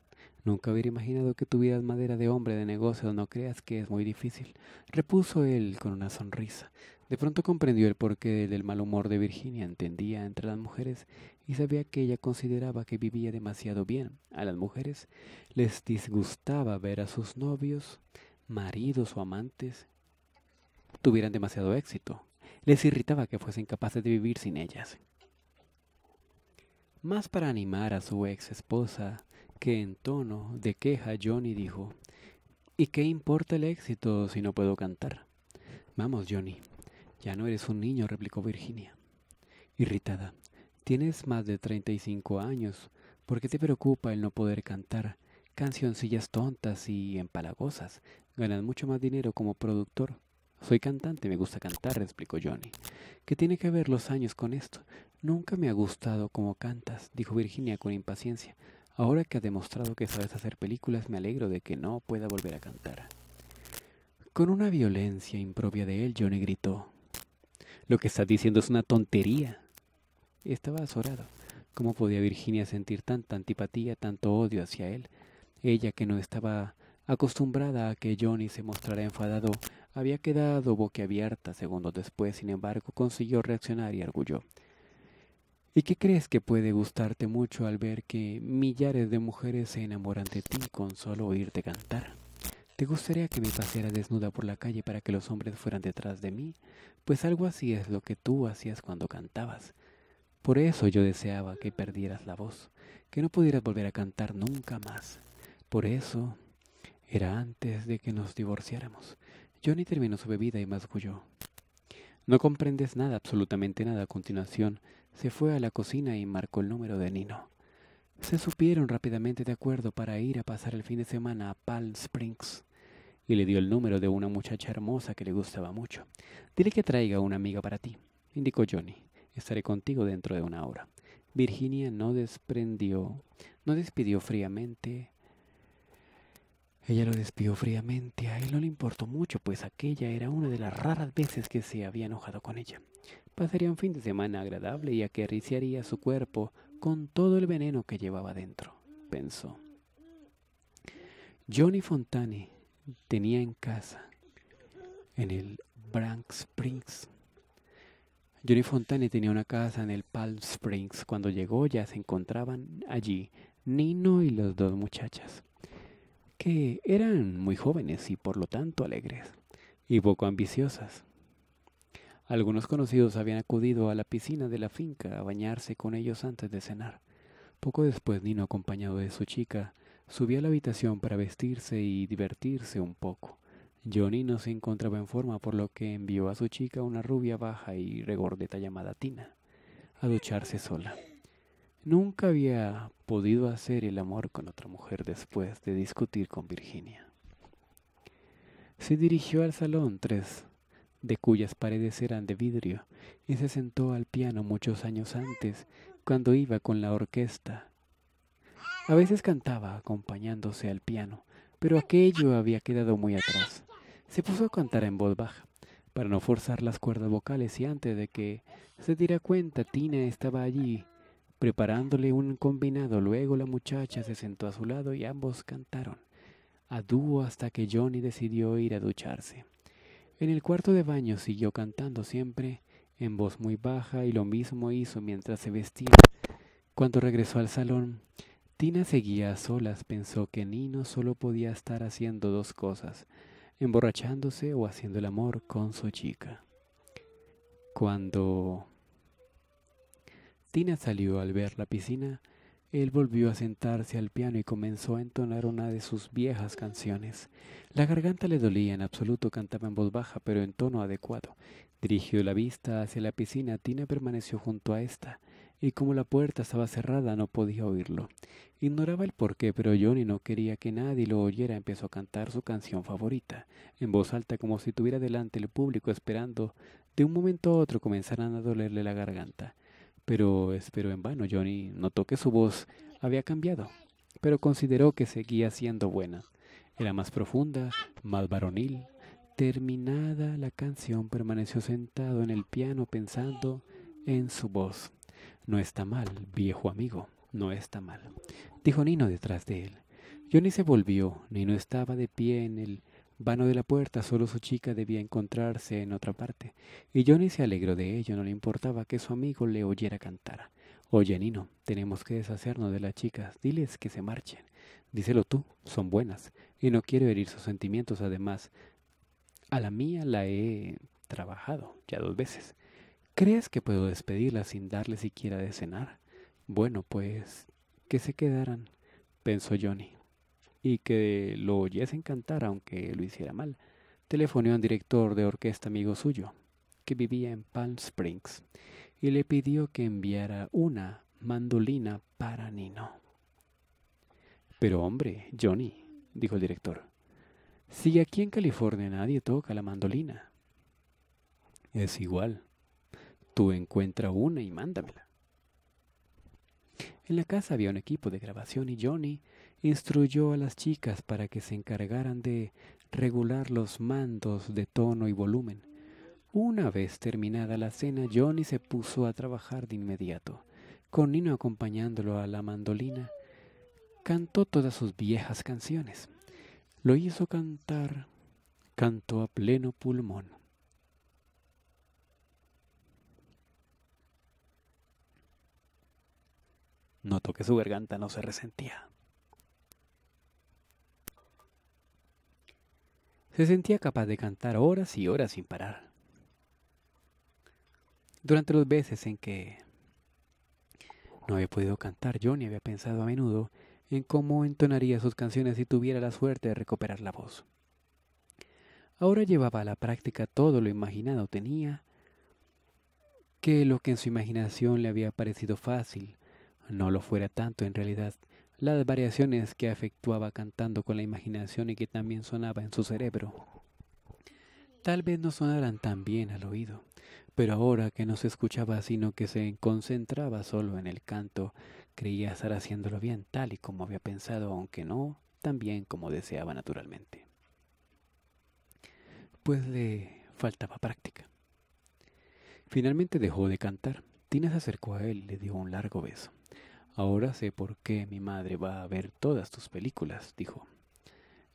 Nunca hubiera imaginado que tuvieras madera de hombre de negocios, no creas que es muy difícil, repuso él con una sonrisa. De pronto comprendió el porqué del mal humor de Virginia, entendía entre las mujeres y sabía que ella consideraba que vivía demasiado bien. A las mujeres les disgustaba ver a sus novios, maridos o amantes tuvieran demasiado éxito. Les irritaba que fuesen capaces de vivir sin ellas. Más para animar a su ex esposa, que en tono de queja Johnny dijo, ¿Y qué importa el éxito si no puedo cantar? Vamos, Johnny, ya no eres un niño, replicó Virginia. Irritada, tienes más de 35 años, ¿por qué te preocupa el no poder cantar? Cancioncillas tontas y empalagosas ganas mucho más dinero como productor. Soy cantante, me gusta cantar, explicó Johnny. ¿Qué tiene que ver los años con esto? Nunca me ha gustado cómo cantas, dijo Virginia con impaciencia. Ahora que ha demostrado que sabes hacer películas, me alegro de que no pueda volver a cantar. Con una violencia impropia de él, Johnny gritó. Lo que estás diciendo es una tontería. Estaba azorado. ¿Cómo podía Virginia sentir tanta antipatía, tanto odio hacia él? Ella que no estaba acostumbrada a que Johnny se mostrara enfadado, había quedado boquiabierta segundos después, sin embargo, consiguió reaccionar y arguyó. ¿Y qué crees que puede gustarte mucho al ver que millares de mujeres se enamoran de ti con solo oírte cantar? ¿Te gustaría que me paseara desnuda por la calle para que los hombres fueran detrás de mí? Pues algo así es lo que tú hacías cuando cantabas. Por eso yo deseaba que perdieras la voz, que no pudieras volver a cantar nunca más. Por eso era antes de que nos divorciáramos. Johnny terminó su bebida y masculló. No comprendes nada, absolutamente nada. A continuación, se fue a la cocina y marcó el número de Nino. Se supieron rápidamente de acuerdo para ir a pasar el fin de semana a Palm Springs y le dio el número de una muchacha hermosa que le gustaba mucho. Dile que traiga una amiga para ti, indicó Johnny. Estaré contigo dentro de una hora. Virginia no desprendió, no despidió fríamente ella lo despidió fríamente, a él no le importó mucho, pues aquella era una de las raras veces que se había enojado con ella. Pasaría un fin de semana agradable y acariciaría su cuerpo con todo el veneno que llevaba dentro, pensó. Johnny Fontane tenía en casa, en el Brank Springs. Johnny Fontane tenía una casa en el Palm Springs. Cuando llegó ya se encontraban allí Nino y las dos muchachas eran muy jóvenes y por lo tanto alegres, y poco ambiciosas. Algunos conocidos habían acudido a la piscina de la finca a bañarse con ellos antes de cenar. Poco después Nino, acompañado de su chica, subió a la habitación para vestirse y divertirse un poco. Johnny no se encontraba en forma, por lo que envió a su chica, una rubia baja y regordeta llamada Tina, a ducharse sola. Nunca había podido hacer el amor con otra mujer después de discutir con Virginia. Se dirigió al salón 3, de cuyas paredes eran de vidrio, y se sentó al piano muchos años antes, cuando iba con la orquesta. A veces cantaba acompañándose al piano, pero aquello había quedado muy atrás. Se puso a cantar en voz baja, para no forzar las cuerdas vocales y antes de que se diera cuenta Tina estaba allí preparándole un combinado. Luego la muchacha se sentó a su lado y ambos cantaron a dúo hasta que Johnny decidió ir a ducharse. En el cuarto de baño siguió cantando siempre en voz muy baja y lo mismo hizo mientras se vestía. Cuando regresó al salón, Tina seguía a solas, pensó que Nino solo podía estar haciendo dos cosas, emborrachándose o haciendo el amor con su chica. Cuando Tina salió al ver la piscina. Él volvió a sentarse al piano y comenzó a entonar una de sus viejas canciones. La garganta le dolía en absoluto, cantaba en voz baja, pero en tono adecuado. Dirigió la vista hacia la piscina, Tina permaneció junto a ésta, y como la puerta estaba cerrada no podía oírlo. Ignoraba el porqué, pero Johnny no quería que nadie lo oyera, empezó a cantar su canción favorita, en voz alta como si tuviera delante el público esperando de un momento a otro comenzaran a dolerle la garganta pero esperó en vano. Johnny notó que su voz había cambiado, pero consideró que seguía siendo buena. Era más profunda, más varonil. Terminada la canción, permaneció sentado en el piano pensando en su voz. No está mal, viejo amigo, no está mal, dijo Nino detrás de él. Johnny se volvió. Nino estaba de pie en el Vano de la puerta, solo su chica debía encontrarse en otra parte, y Johnny se alegró de ello, no le importaba que su amigo le oyera cantar. Oye, Nino, tenemos que deshacernos de las chicas, diles que se marchen. Díselo tú, son buenas, y no quiero herir sus sentimientos, además, a la mía la he trabajado ya dos veces. ¿Crees que puedo despedirla sin darle siquiera de cenar? Bueno, pues que se quedaran, pensó Johnny y que lo oyese cantar aunque lo hiciera mal. Telefoneó a un director de orquesta amigo suyo, que vivía en Palm Springs, y le pidió que enviara una mandolina para Nino. Pero hombre, Johnny, dijo el director, si aquí en California nadie toca la mandolina. Es igual. Tú encuentra una y mándamela. En la casa había un equipo de grabación y Johnny instruyó a las chicas para que se encargaran de regular los mandos de tono y volumen. Una vez terminada la cena, Johnny se puso a trabajar de inmediato, con Nino acompañándolo a la mandolina. Cantó todas sus viejas canciones. Lo hizo cantar, cantó a pleno pulmón. Notó que su garganta no se resentía. Se sentía capaz de cantar horas y horas sin parar. Durante los veces en que no había podido cantar, ni había pensado a menudo en cómo entonaría sus canciones si tuviera la suerte de recuperar la voz. Ahora llevaba a la práctica todo lo imaginado, tenía que lo que en su imaginación le había parecido fácil no lo fuera tanto en realidad las variaciones que efectuaba cantando con la imaginación y que también sonaba en su cerebro. Tal vez no sonaran tan bien al oído, pero ahora que no se escuchaba sino que se concentraba solo en el canto, creía estar haciéndolo bien tal y como había pensado, aunque no tan bien como deseaba naturalmente. Pues le faltaba práctica. Finalmente dejó de cantar. Tina se acercó a él y le dio un largo beso. Ahora sé por qué mi madre va a ver todas tus películas, dijo.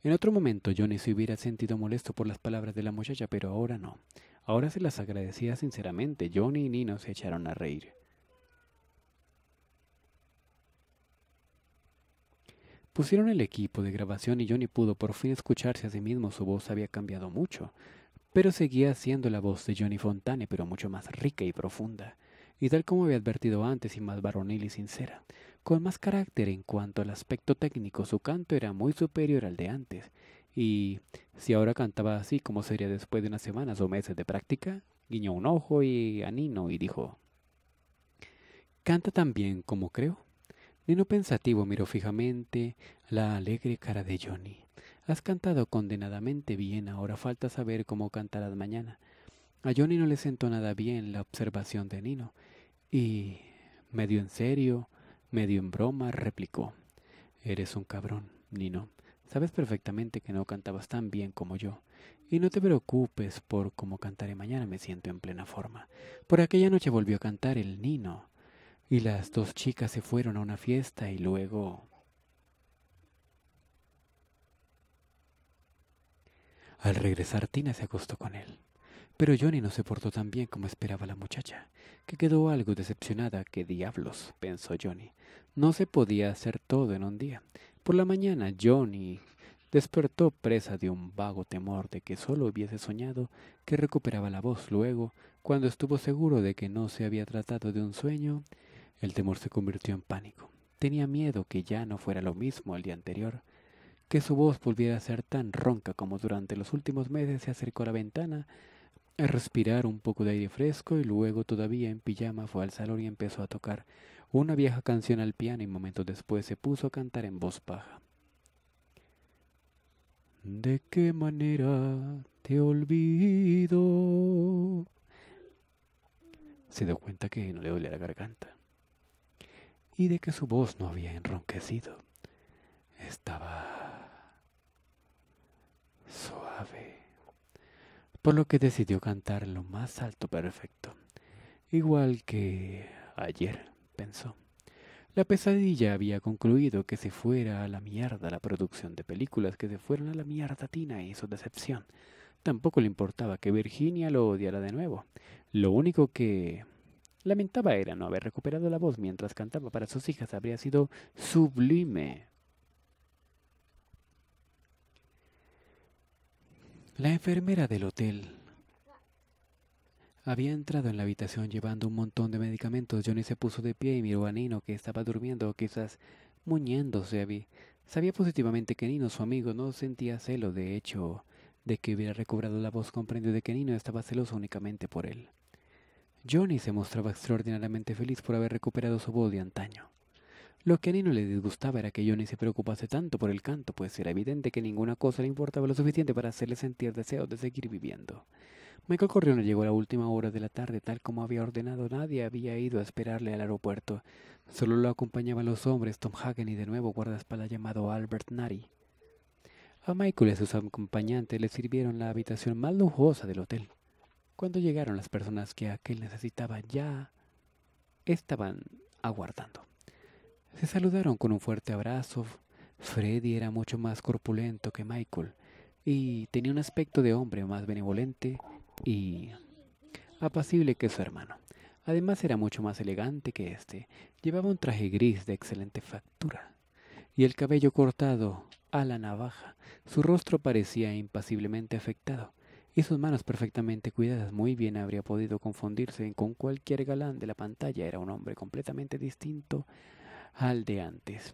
En otro momento Johnny se hubiera sentido molesto por las palabras de la muchacha, pero ahora no. Ahora se las agradecía sinceramente. Johnny y Nino se echaron a reír. Pusieron el equipo de grabación y Johnny pudo por fin escucharse a sí mismo. Su voz había cambiado mucho, pero seguía siendo la voz de Johnny Fontane, pero mucho más rica y profunda y tal como había advertido antes y más varonil y sincera, con más carácter en cuanto al aspecto técnico, su canto era muy superior al de antes, y si ahora cantaba así como sería después de unas semanas o meses de práctica, guiñó un ojo y a Nino y dijo Canta tan bien como creo. Nino pensativo miró fijamente la alegre cara de Johnny. Has cantado condenadamente bien, ahora falta saber cómo cantarás mañana. A Johnny no le sentó nada bien la observación de Nino, y, medio en serio, medio en broma, replicó Eres un cabrón, Nino. Sabes perfectamente que no cantabas tan bien como yo. Y no te preocupes por cómo cantaré mañana, me siento en plena forma. Por aquella noche volvió a cantar el Nino. Y las dos chicas se fueron a una fiesta y luego... Al regresar, Tina se acostó con él. Pero Johnny no se portó tan bien como esperaba la muchacha, que quedó algo decepcionada. ¡Qué diablos! pensó Johnny. No se podía hacer todo en un día. Por la mañana, Johnny despertó presa de un vago temor de que solo hubiese soñado que recuperaba la voz. Luego, cuando estuvo seguro de que no se había tratado de un sueño, el temor se convirtió en pánico. Tenía miedo que ya no fuera lo mismo el día anterior, que su voz volviera a ser tan ronca como durante los últimos meses se acercó a la ventana a respirar un poco de aire fresco y luego todavía en pijama fue al salón y empezó a tocar una vieja canción al piano y momentos después se puso a cantar en voz baja. ¿De qué manera te olvido? Se dio cuenta que no le dolía la garganta y de que su voz no había enronquecido. Estaba suave por lo que decidió cantar lo más alto perfecto. Igual que ayer, pensó. La pesadilla había concluido que se fuera a la mierda la producción de películas, que se fueron a la mierda Tina y su decepción. Tampoco le importaba que Virginia lo odiara de nuevo. Lo único que lamentaba era no haber recuperado la voz mientras cantaba para sus hijas. Habría sido sublime. La enfermera del hotel había entrado en la habitación llevando un montón de medicamentos. Johnny se puso de pie y miró a Nino, que estaba durmiendo, o quizás muñéndose. Sabía positivamente que Nino, su amigo, no sentía celo. De hecho, de que hubiera recobrado la voz, comprendió de que Nino estaba celoso únicamente por él. Johnny se mostraba extraordinariamente feliz por haber recuperado su voz de antaño. Lo que a Nino le disgustaba era que Johnny se preocupase tanto por el canto, pues era evidente que ninguna cosa le importaba lo suficiente para hacerle sentir deseo de seguir viviendo. Michael no llegó a la última hora de la tarde, tal como había ordenado. Nadie había ido a esperarle al aeropuerto. Solo lo acompañaban los hombres Tom Hagen y de nuevo guardaespaldas llamado Albert Nari. A Michael y a sus acompañantes le sirvieron la habitación más lujosa del hotel. Cuando llegaron las personas que aquel necesitaba ya estaban aguardando. Se saludaron con un fuerte abrazo. Freddy era mucho más corpulento que Michael y tenía un aspecto de hombre más benevolente y apacible que su hermano. Además era mucho más elegante que este, Llevaba un traje gris de excelente factura y el cabello cortado a la navaja. Su rostro parecía impasiblemente afectado y sus manos perfectamente cuidadas muy bien habría podido confundirse con cualquier galán de la pantalla. Era un hombre completamente distinto al de antes.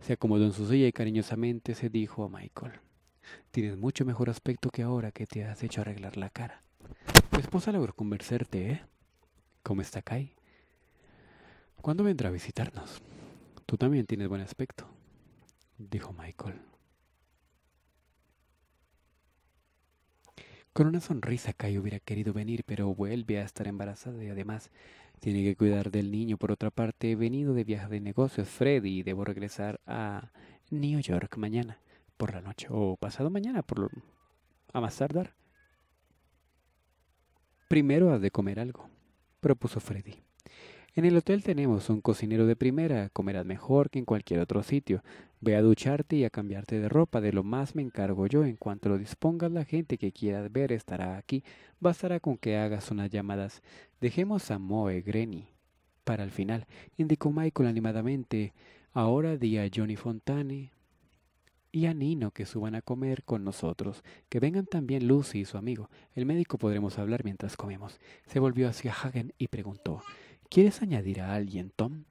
Se acomodó en su silla y cariñosamente se dijo a Michael, Tienes mucho mejor aspecto que ahora que te has hecho arreglar la cara. Tu esposa logró convencerte, ¿eh? ¿Cómo está Kai? ¿Cuándo vendrá a visitarnos? Tú también tienes buen aspecto, dijo Michael. Con una sonrisa, Kai hubiera querido venir, pero vuelve a estar embarazada y además tiene que cuidar del niño. Por otra parte, he venido de viaje de negocios, Freddy, debo regresar a New York mañana por la noche o pasado mañana por lo, a más tardar. Primero has de comer algo, propuso Freddy. En el hotel tenemos un cocinero de primera, comerás mejor que en cualquier otro sitio. Ve a ducharte y a cambiarte de ropa, de lo más me encargo yo. En cuanto lo dispongas, la gente que quieras ver estará aquí. Bastará con que hagas unas llamadas. Dejemos a Moe Greny. Para el final, indicó Michael animadamente. Ahora di a Johnny Fontane y a Nino que suban a comer con nosotros. Que vengan también Lucy y su amigo. El médico podremos hablar mientras comemos. Se volvió hacia Hagen y preguntó: ¿Quieres añadir a alguien, Tom?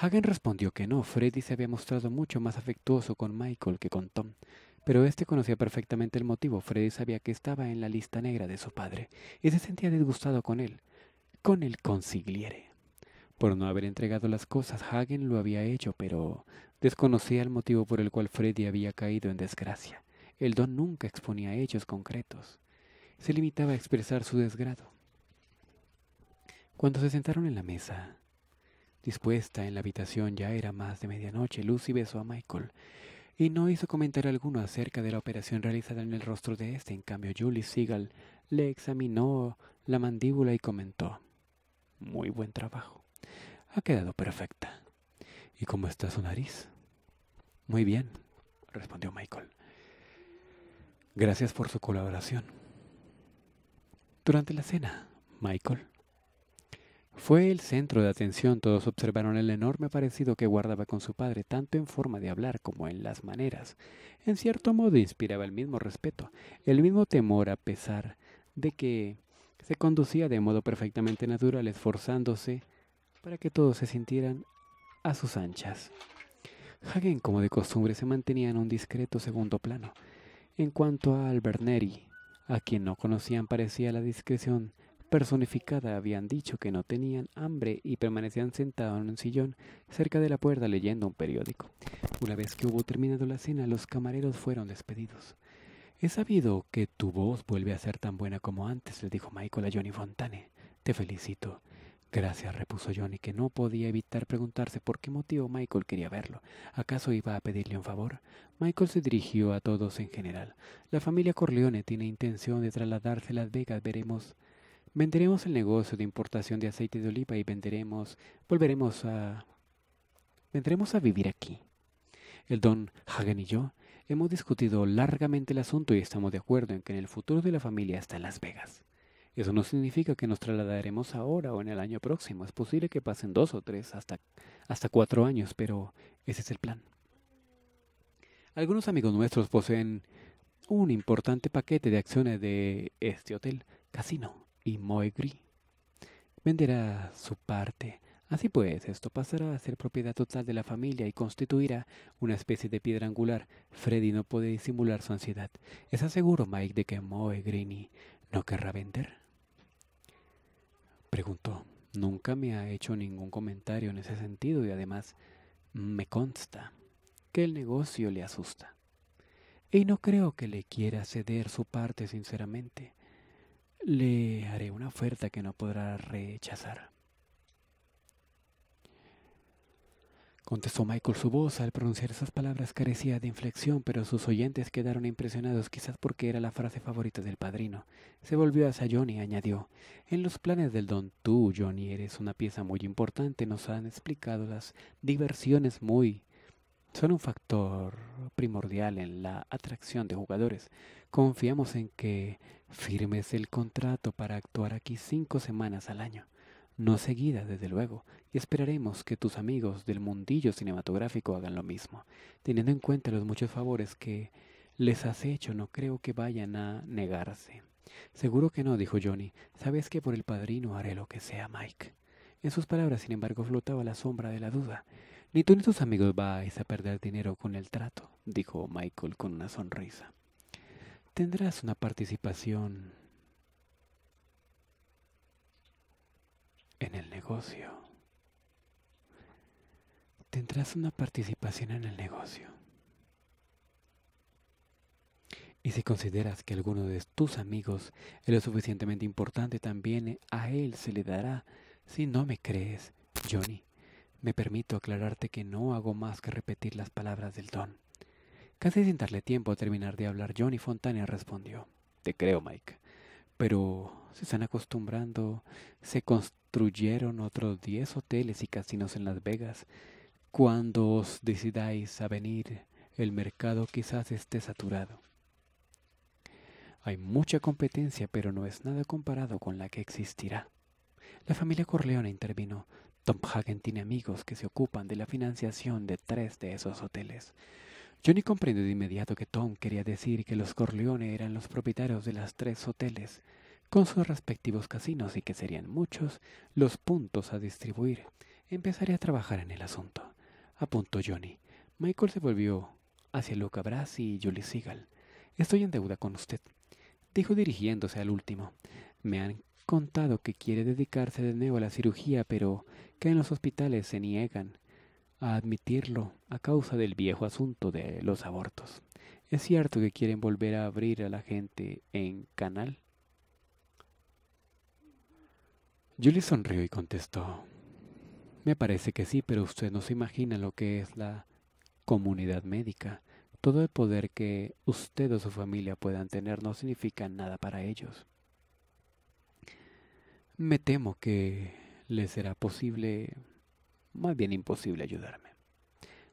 Hagen respondió que no, Freddy se había mostrado mucho más afectuoso con Michael que con Tom, pero este conocía perfectamente el motivo. Freddy sabía que estaba en la lista negra de su padre y se sentía disgustado con él, con el consigliere. Por no haber entregado las cosas, Hagen lo había hecho, pero desconocía el motivo por el cual Freddy había caído en desgracia. El don nunca exponía hechos concretos. Se limitaba a expresar su desgrado. Cuando se sentaron en la mesa, Dispuesta en la habitación ya era más de medianoche, Lucy besó a Michael y no hizo comentario alguno acerca de la operación realizada en el rostro de este. En cambio, Julie Seagal le examinó la mandíbula y comentó: Muy buen trabajo. Ha quedado perfecta. ¿Y cómo está su nariz? Muy bien, respondió Michael. Gracias por su colaboración. Durante la cena, Michael fue el centro de atención, todos observaron el enorme parecido que guardaba con su padre, tanto en forma de hablar como en las maneras. En cierto modo inspiraba el mismo respeto, el mismo temor a pesar de que se conducía de modo perfectamente natural, esforzándose para que todos se sintieran a sus anchas. Hagen, como de costumbre, se mantenía en un discreto segundo plano. En cuanto a Alberneri, a quien no conocían parecía la discreción personificada habían dicho que no tenían hambre y permanecían sentados en un sillón cerca de la puerta leyendo un periódico. Una vez que hubo terminado la cena, los camareros fueron despedidos. He sabido que tu voz vuelve a ser tan buena como antes, le dijo Michael a Johnny Fontane. Te felicito. Gracias, repuso Johnny, que no podía evitar preguntarse por qué motivo Michael quería verlo. ¿Acaso iba a pedirle un favor? Michael se dirigió a todos en general. La familia Corleone tiene intención de trasladarse a Las Vegas. Veremos Venderemos el negocio de importación de aceite de oliva y venderemos, volveremos a... Vendremos a vivir aquí. El don Hagen y yo hemos discutido largamente el asunto y estamos de acuerdo en que en el futuro de la familia está en Las Vegas. Eso no significa que nos trasladaremos ahora o en el año próximo. Es posible que pasen dos o tres, hasta, hasta cuatro años, pero ese es el plan. Algunos amigos nuestros poseen un importante paquete de acciones de este hotel, casino, y Moegri venderá su parte. Así pues, esto pasará a ser propiedad total de la familia y constituirá una especie de piedra angular. Freddy no puede disimular su ansiedad. Es seguro, Mike, de que Moegrini no querrá vender? Preguntó. Nunca me ha hecho ningún comentario en ese sentido y además me consta que el negocio le asusta. Y no creo que le quiera ceder su parte sinceramente le haré una oferta que no podrá rechazar. Contestó Michael su voz al pronunciar esas palabras carecía de inflexión, pero sus oyentes quedaron impresionados quizás porque era la frase favorita del padrino. Se volvió hacia Johnny y añadió En los planes del don tú, Johnny, eres una pieza muy importante. Nos han explicado las diversiones muy son un factor primordial en la atracción de jugadores. Confiamos en que firmes el contrato para actuar aquí cinco semanas al año, no seguida desde luego, y esperaremos que tus amigos del mundillo cinematográfico hagan lo mismo. Teniendo en cuenta los muchos favores que les has hecho, no creo que vayan a negarse. Seguro que no, dijo Johnny. Sabes que por el padrino haré lo que sea, Mike. En sus palabras, sin embargo, flotaba la sombra de la duda. Ni tú ni tus amigos vais a perder dinero con el trato, dijo Michael con una sonrisa. Tendrás una participación en el negocio. Tendrás una participación en el negocio. Y si consideras que alguno de tus amigos es lo suficientemente importante, también a él se le dará. Si no me crees, Johnny, me permito aclararte que no hago más que repetir las palabras del don. Casi sin darle tiempo a terminar de hablar, Johnny Fontana respondió. Te creo, Mike. Pero se están acostumbrando. Se construyeron otros diez hoteles y casinos en Las Vegas. Cuando os decidáis a venir, el mercado quizás esté saturado. Hay mucha competencia, pero no es nada comparado con la que existirá. La familia Corleone intervino. Tom Hagen tiene amigos que se ocupan de la financiación de tres de esos hoteles. Johnny comprendió de inmediato que Tom quería decir que los Corleone eran los propietarios de las tres hoteles, con sus respectivos casinos y que serían muchos los puntos a distribuir. Empezaré a trabajar en el asunto, apuntó Johnny. Michael se volvió hacia Luca Brasi y Julie Seagal. Estoy en deuda con usted, dijo dirigiéndose al último. Me han contado que quiere dedicarse de nuevo a la cirugía, pero que en los hospitales se niegan a admitirlo a causa del viejo asunto de los abortos. Es cierto que quieren volver a abrir a la gente en canal. Julie sonrió y contestó. Me parece que sí, pero usted no se imagina lo que es la comunidad médica. Todo el poder que usted o su familia puedan tener no significa nada para ellos. Me temo que le será posible, más bien imposible, ayudarme.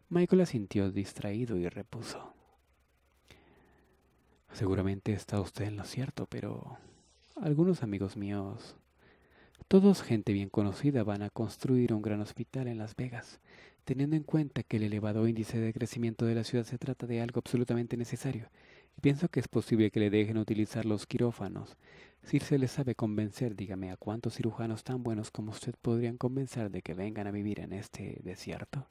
Michael la sintió distraído y repuso. Seguramente está usted en lo cierto, pero algunos amigos míos, todos gente bien conocida, van a construir un gran hospital en Las Vegas, teniendo en cuenta que el elevado índice de crecimiento de la ciudad se trata de algo absolutamente necesario pienso que es posible que le dejen utilizar los quirófanos. Si se les sabe convencer, dígame a cuántos cirujanos tan buenos como usted podrían convencer de que vengan a vivir en este desierto.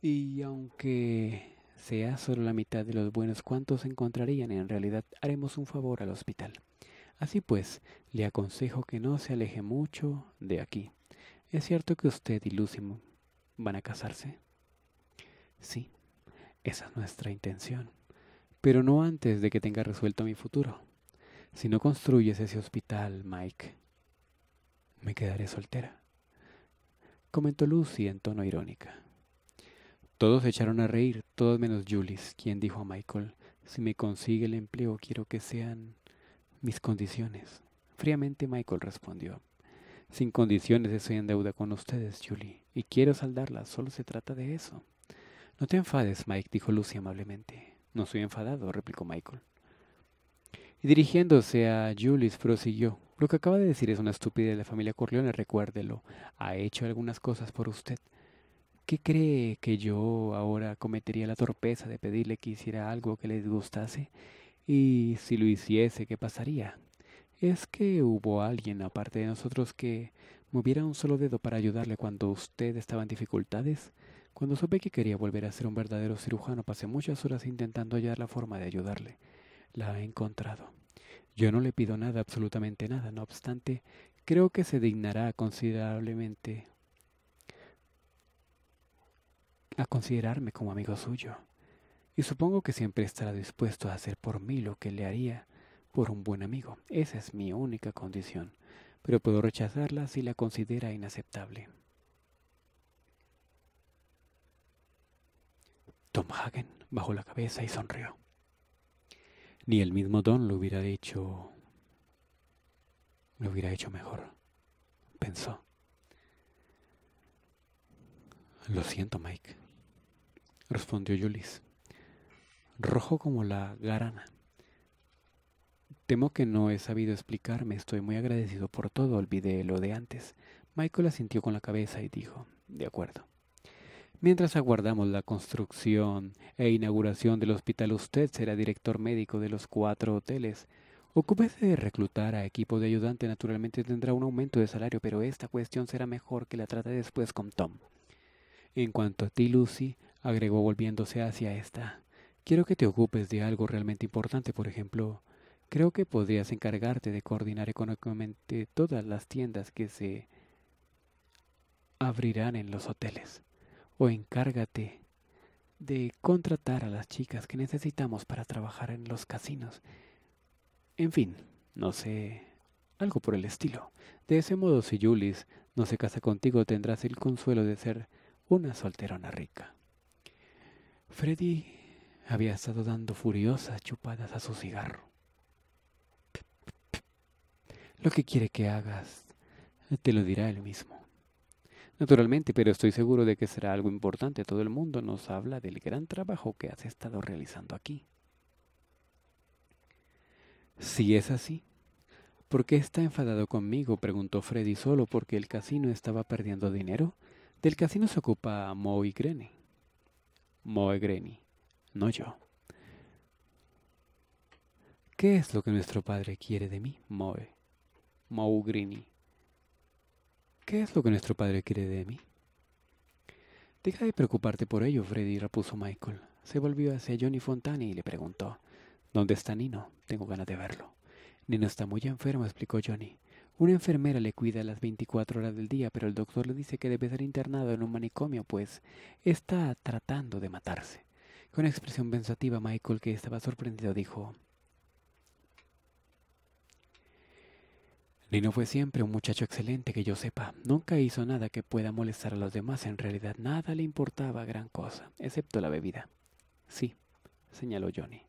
Y aunque sea solo la mitad de los buenos ¿cuántos encontrarían, en realidad haremos un favor al hospital. Así pues, le aconsejo que no se aleje mucho de aquí. Es cierto que usted y Lucy van a casarse. Sí, esa es nuestra intención pero no antes de que tenga resuelto mi futuro. Si no construyes ese hospital, Mike, me quedaré soltera, comentó Lucy en tono irónica. Todos se echaron a reír, todos menos Julis, quien dijo a Michael, si me consigue el empleo quiero que sean mis condiciones. Fríamente Michael respondió, sin condiciones estoy en deuda con ustedes, Julie, y quiero saldarla, solo se trata de eso. No te enfades, Mike, dijo Lucy amablemente. No soy enfadado, replicó Michael. Y dirigiéndose a Julius, prosiguió. Lo que acaba de decir es una estupidez. La familia Corleone, recuérdelo. Ha hecho algunas cosas por usted. ¿Qué cree que yo ahora cometería la torpeza de pedirle que hiciera algo que le gustase? Y si lo hiciese, ¿qué pasaría? Es que hubo alguien aparte de nosotros que moviera un solo dedo para ayudarle cuando usted estaba en dificultades. Cuando supe que quería volver a ser un verdadero cirujano, pasé muchas horas intentando hallar la forma de ayudarle. La he encontrado. Yo no le pido nada, absolutamente nada, no obstante, creo que se dignará considerablemente a considerarme como amigo suyo. Y supongo que siempre estará dispuesto a hacer por mí lo que le haría por un buen amigo. Esa es mi única condición, pero puedo rechazarla si la considera inaceptable. Tom Hagen bajó la cabeza y sonrió. Ni el mismo Don lo hubiera hecho. lo hubiera hecho mejor, pensó. Lo siento, Mike, respondió Julis, rojo como la garana. Temo que no he sabido explicarme, estoy muy agradecido por todo, olvidé lo de antes. Michael asintió con la cabeza y dijo, de acuerdo. Mientras aguardamos la construcción e inauguración del hospital, usted será director médico de los cuatro hoteles. Ocúpese de reclutar a equipo de ayudante, naturalmente tendrá un aumento de salario, pero esta cuestión será mejor que la trate después con Tom. En cuanto a ti, Lucy, agregó volviéndose hacia esta, quiero que te ocupes de algo realmente importante, por ejemplo, creo que podrías encargarte de coordinar económicamente todas las tiendas que se abrirán en los hoteles o encárgate de contratar a las chicas que necesitamos para trabajar en los casinos. En fin, no sé, algo por el estilo. De ese modo, si Julis no se casa contigo, tendrás el consuelo de ser una solterona rica. Freddy había estado dando furiosas chupadas a su cigarro. Lo que quiere que hagas, te lo dirá él mismo. Naturalmente, pero estoy seguro de que será algo importante. Todo el mundo nos habla del gran trabajo que has estado realizando aquí. Si es así, ¿por qué está enfadado conmigo? preguntó Freddy solo porque el casino estaba perdiendo dinero. Del casino se ocupa Moe Grenny. Moe greny no yo. ¿Qué es lo que nuestro padre quiere de mí, Moe? Moe Grenny. ¿Qué es lo que nuestro padre quiere de mí? Deja de preocuparte por ello, Freddy, repuso Michael. Se volvió hacia Johnny Fontani y le preguntó, ¿Dónde está Nino? Tengo ganas de verlo. Nino está muy enfermo, explicó Johnny. Una enfermera le cuida las 24 horas del día, pero el doctor le dice que debe ser internado en un manicomio, pues está tratando de matarse. Con expresión pensativa, Michael, que estaba sorprendido, dijo, no fue siempre un muchacho excelente que yo sepa. Nunca hizo nada que pueda molestar a los demás. En realidad nada le importaba gran cosa, excepto la bebida. Sí, señaló Johnny.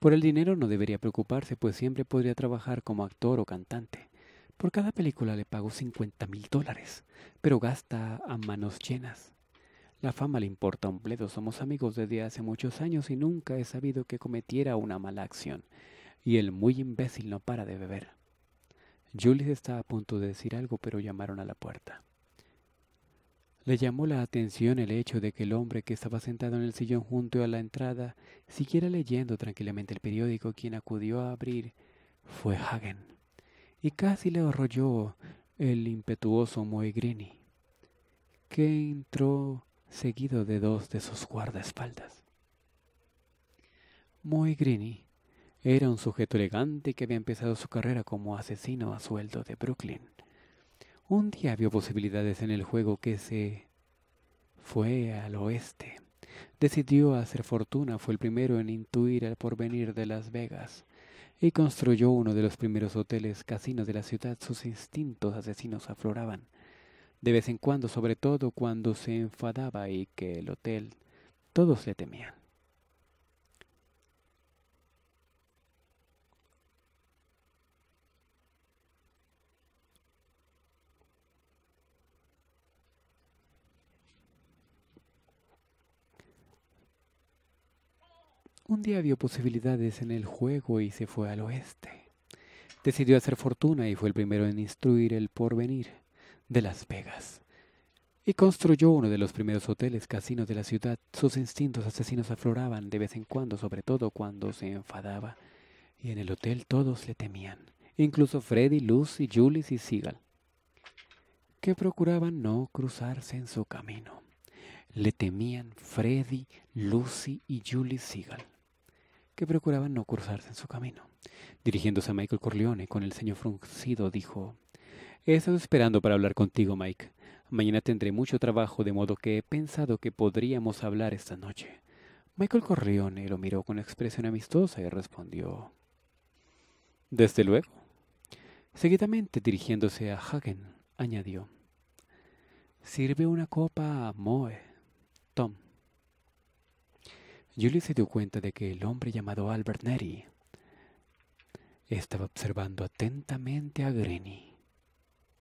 Por el dinero no debería preocuparse, pues siempre podría trabajar como actor o cantante. Por cada película le pago 50 mil dólares, pero gasta a manos llenas. La fama le importa un bledo, somos amigos desde hace muchos años y nunca he sabido que cometiera una mala acción. Y el muy imbécil no para de beber. Julius estaba a punto de decir algo, pero llamaron a la puerta. Le llamó la atención el hecho de que el hombre que estaba sentado en el sillón junto a la entrada siguiera leyendo tranquilamente el periódico. Quien acudió a abrir fue Hagen, y casi le arrolló el impetuoso Moegrini, que entró seguido de dos de sus guardaespaldas. Moegrini era un sujeto elegante que había empezado su carrera como asesino a sueldo de Brooklyn. Un día vio posibilidades en el juego que se fue al oeste. Decidió hacer fortuna, fue el primero en intuir el porvenir de Las Vegas y construyó uno de los primeros hoteles casinos de la ciudad. Sus instintos asesinos afloraban de vez en cuando, sobre todo cuando se enfadaba y que el hotel todos le temían. un día vio posibilidades en el juego y se fue al oeste. Decidió hacer fortuna y fue el primero en instruir el porvenir de Las Vegas. Y construyó uno de los primeros hoteles casinos de la ciudad. Sus instintos asesinos afloraban de vez en cuando, sobre todo cuando se enfadaba. Y en el hotel todos le temían, incluso Freddy, Lucy, Julius y Seagal, que procuraban no cruzarse en su camino le temían Freddy, Lucy y Julie Seagal que procuraban no cruzarse en su camino. Dirigiéndose a Michael Corleone con el ceño fruncido, dijo He estado esperando para hablar contigo, Mike. Mañana tendré mucho trabajo, de modo que he pensado que podríamos hablar esta noche. Michael Corleone lo miró con expresión amistosa y respondió Desde luego. Seguidamente, dirigiéndose a Hagen, añadió Sirve una copa a Moe. Tom. Julie se dio cuenta de que el hombre llamado Albert Neri estaba observando atentamente a Granny.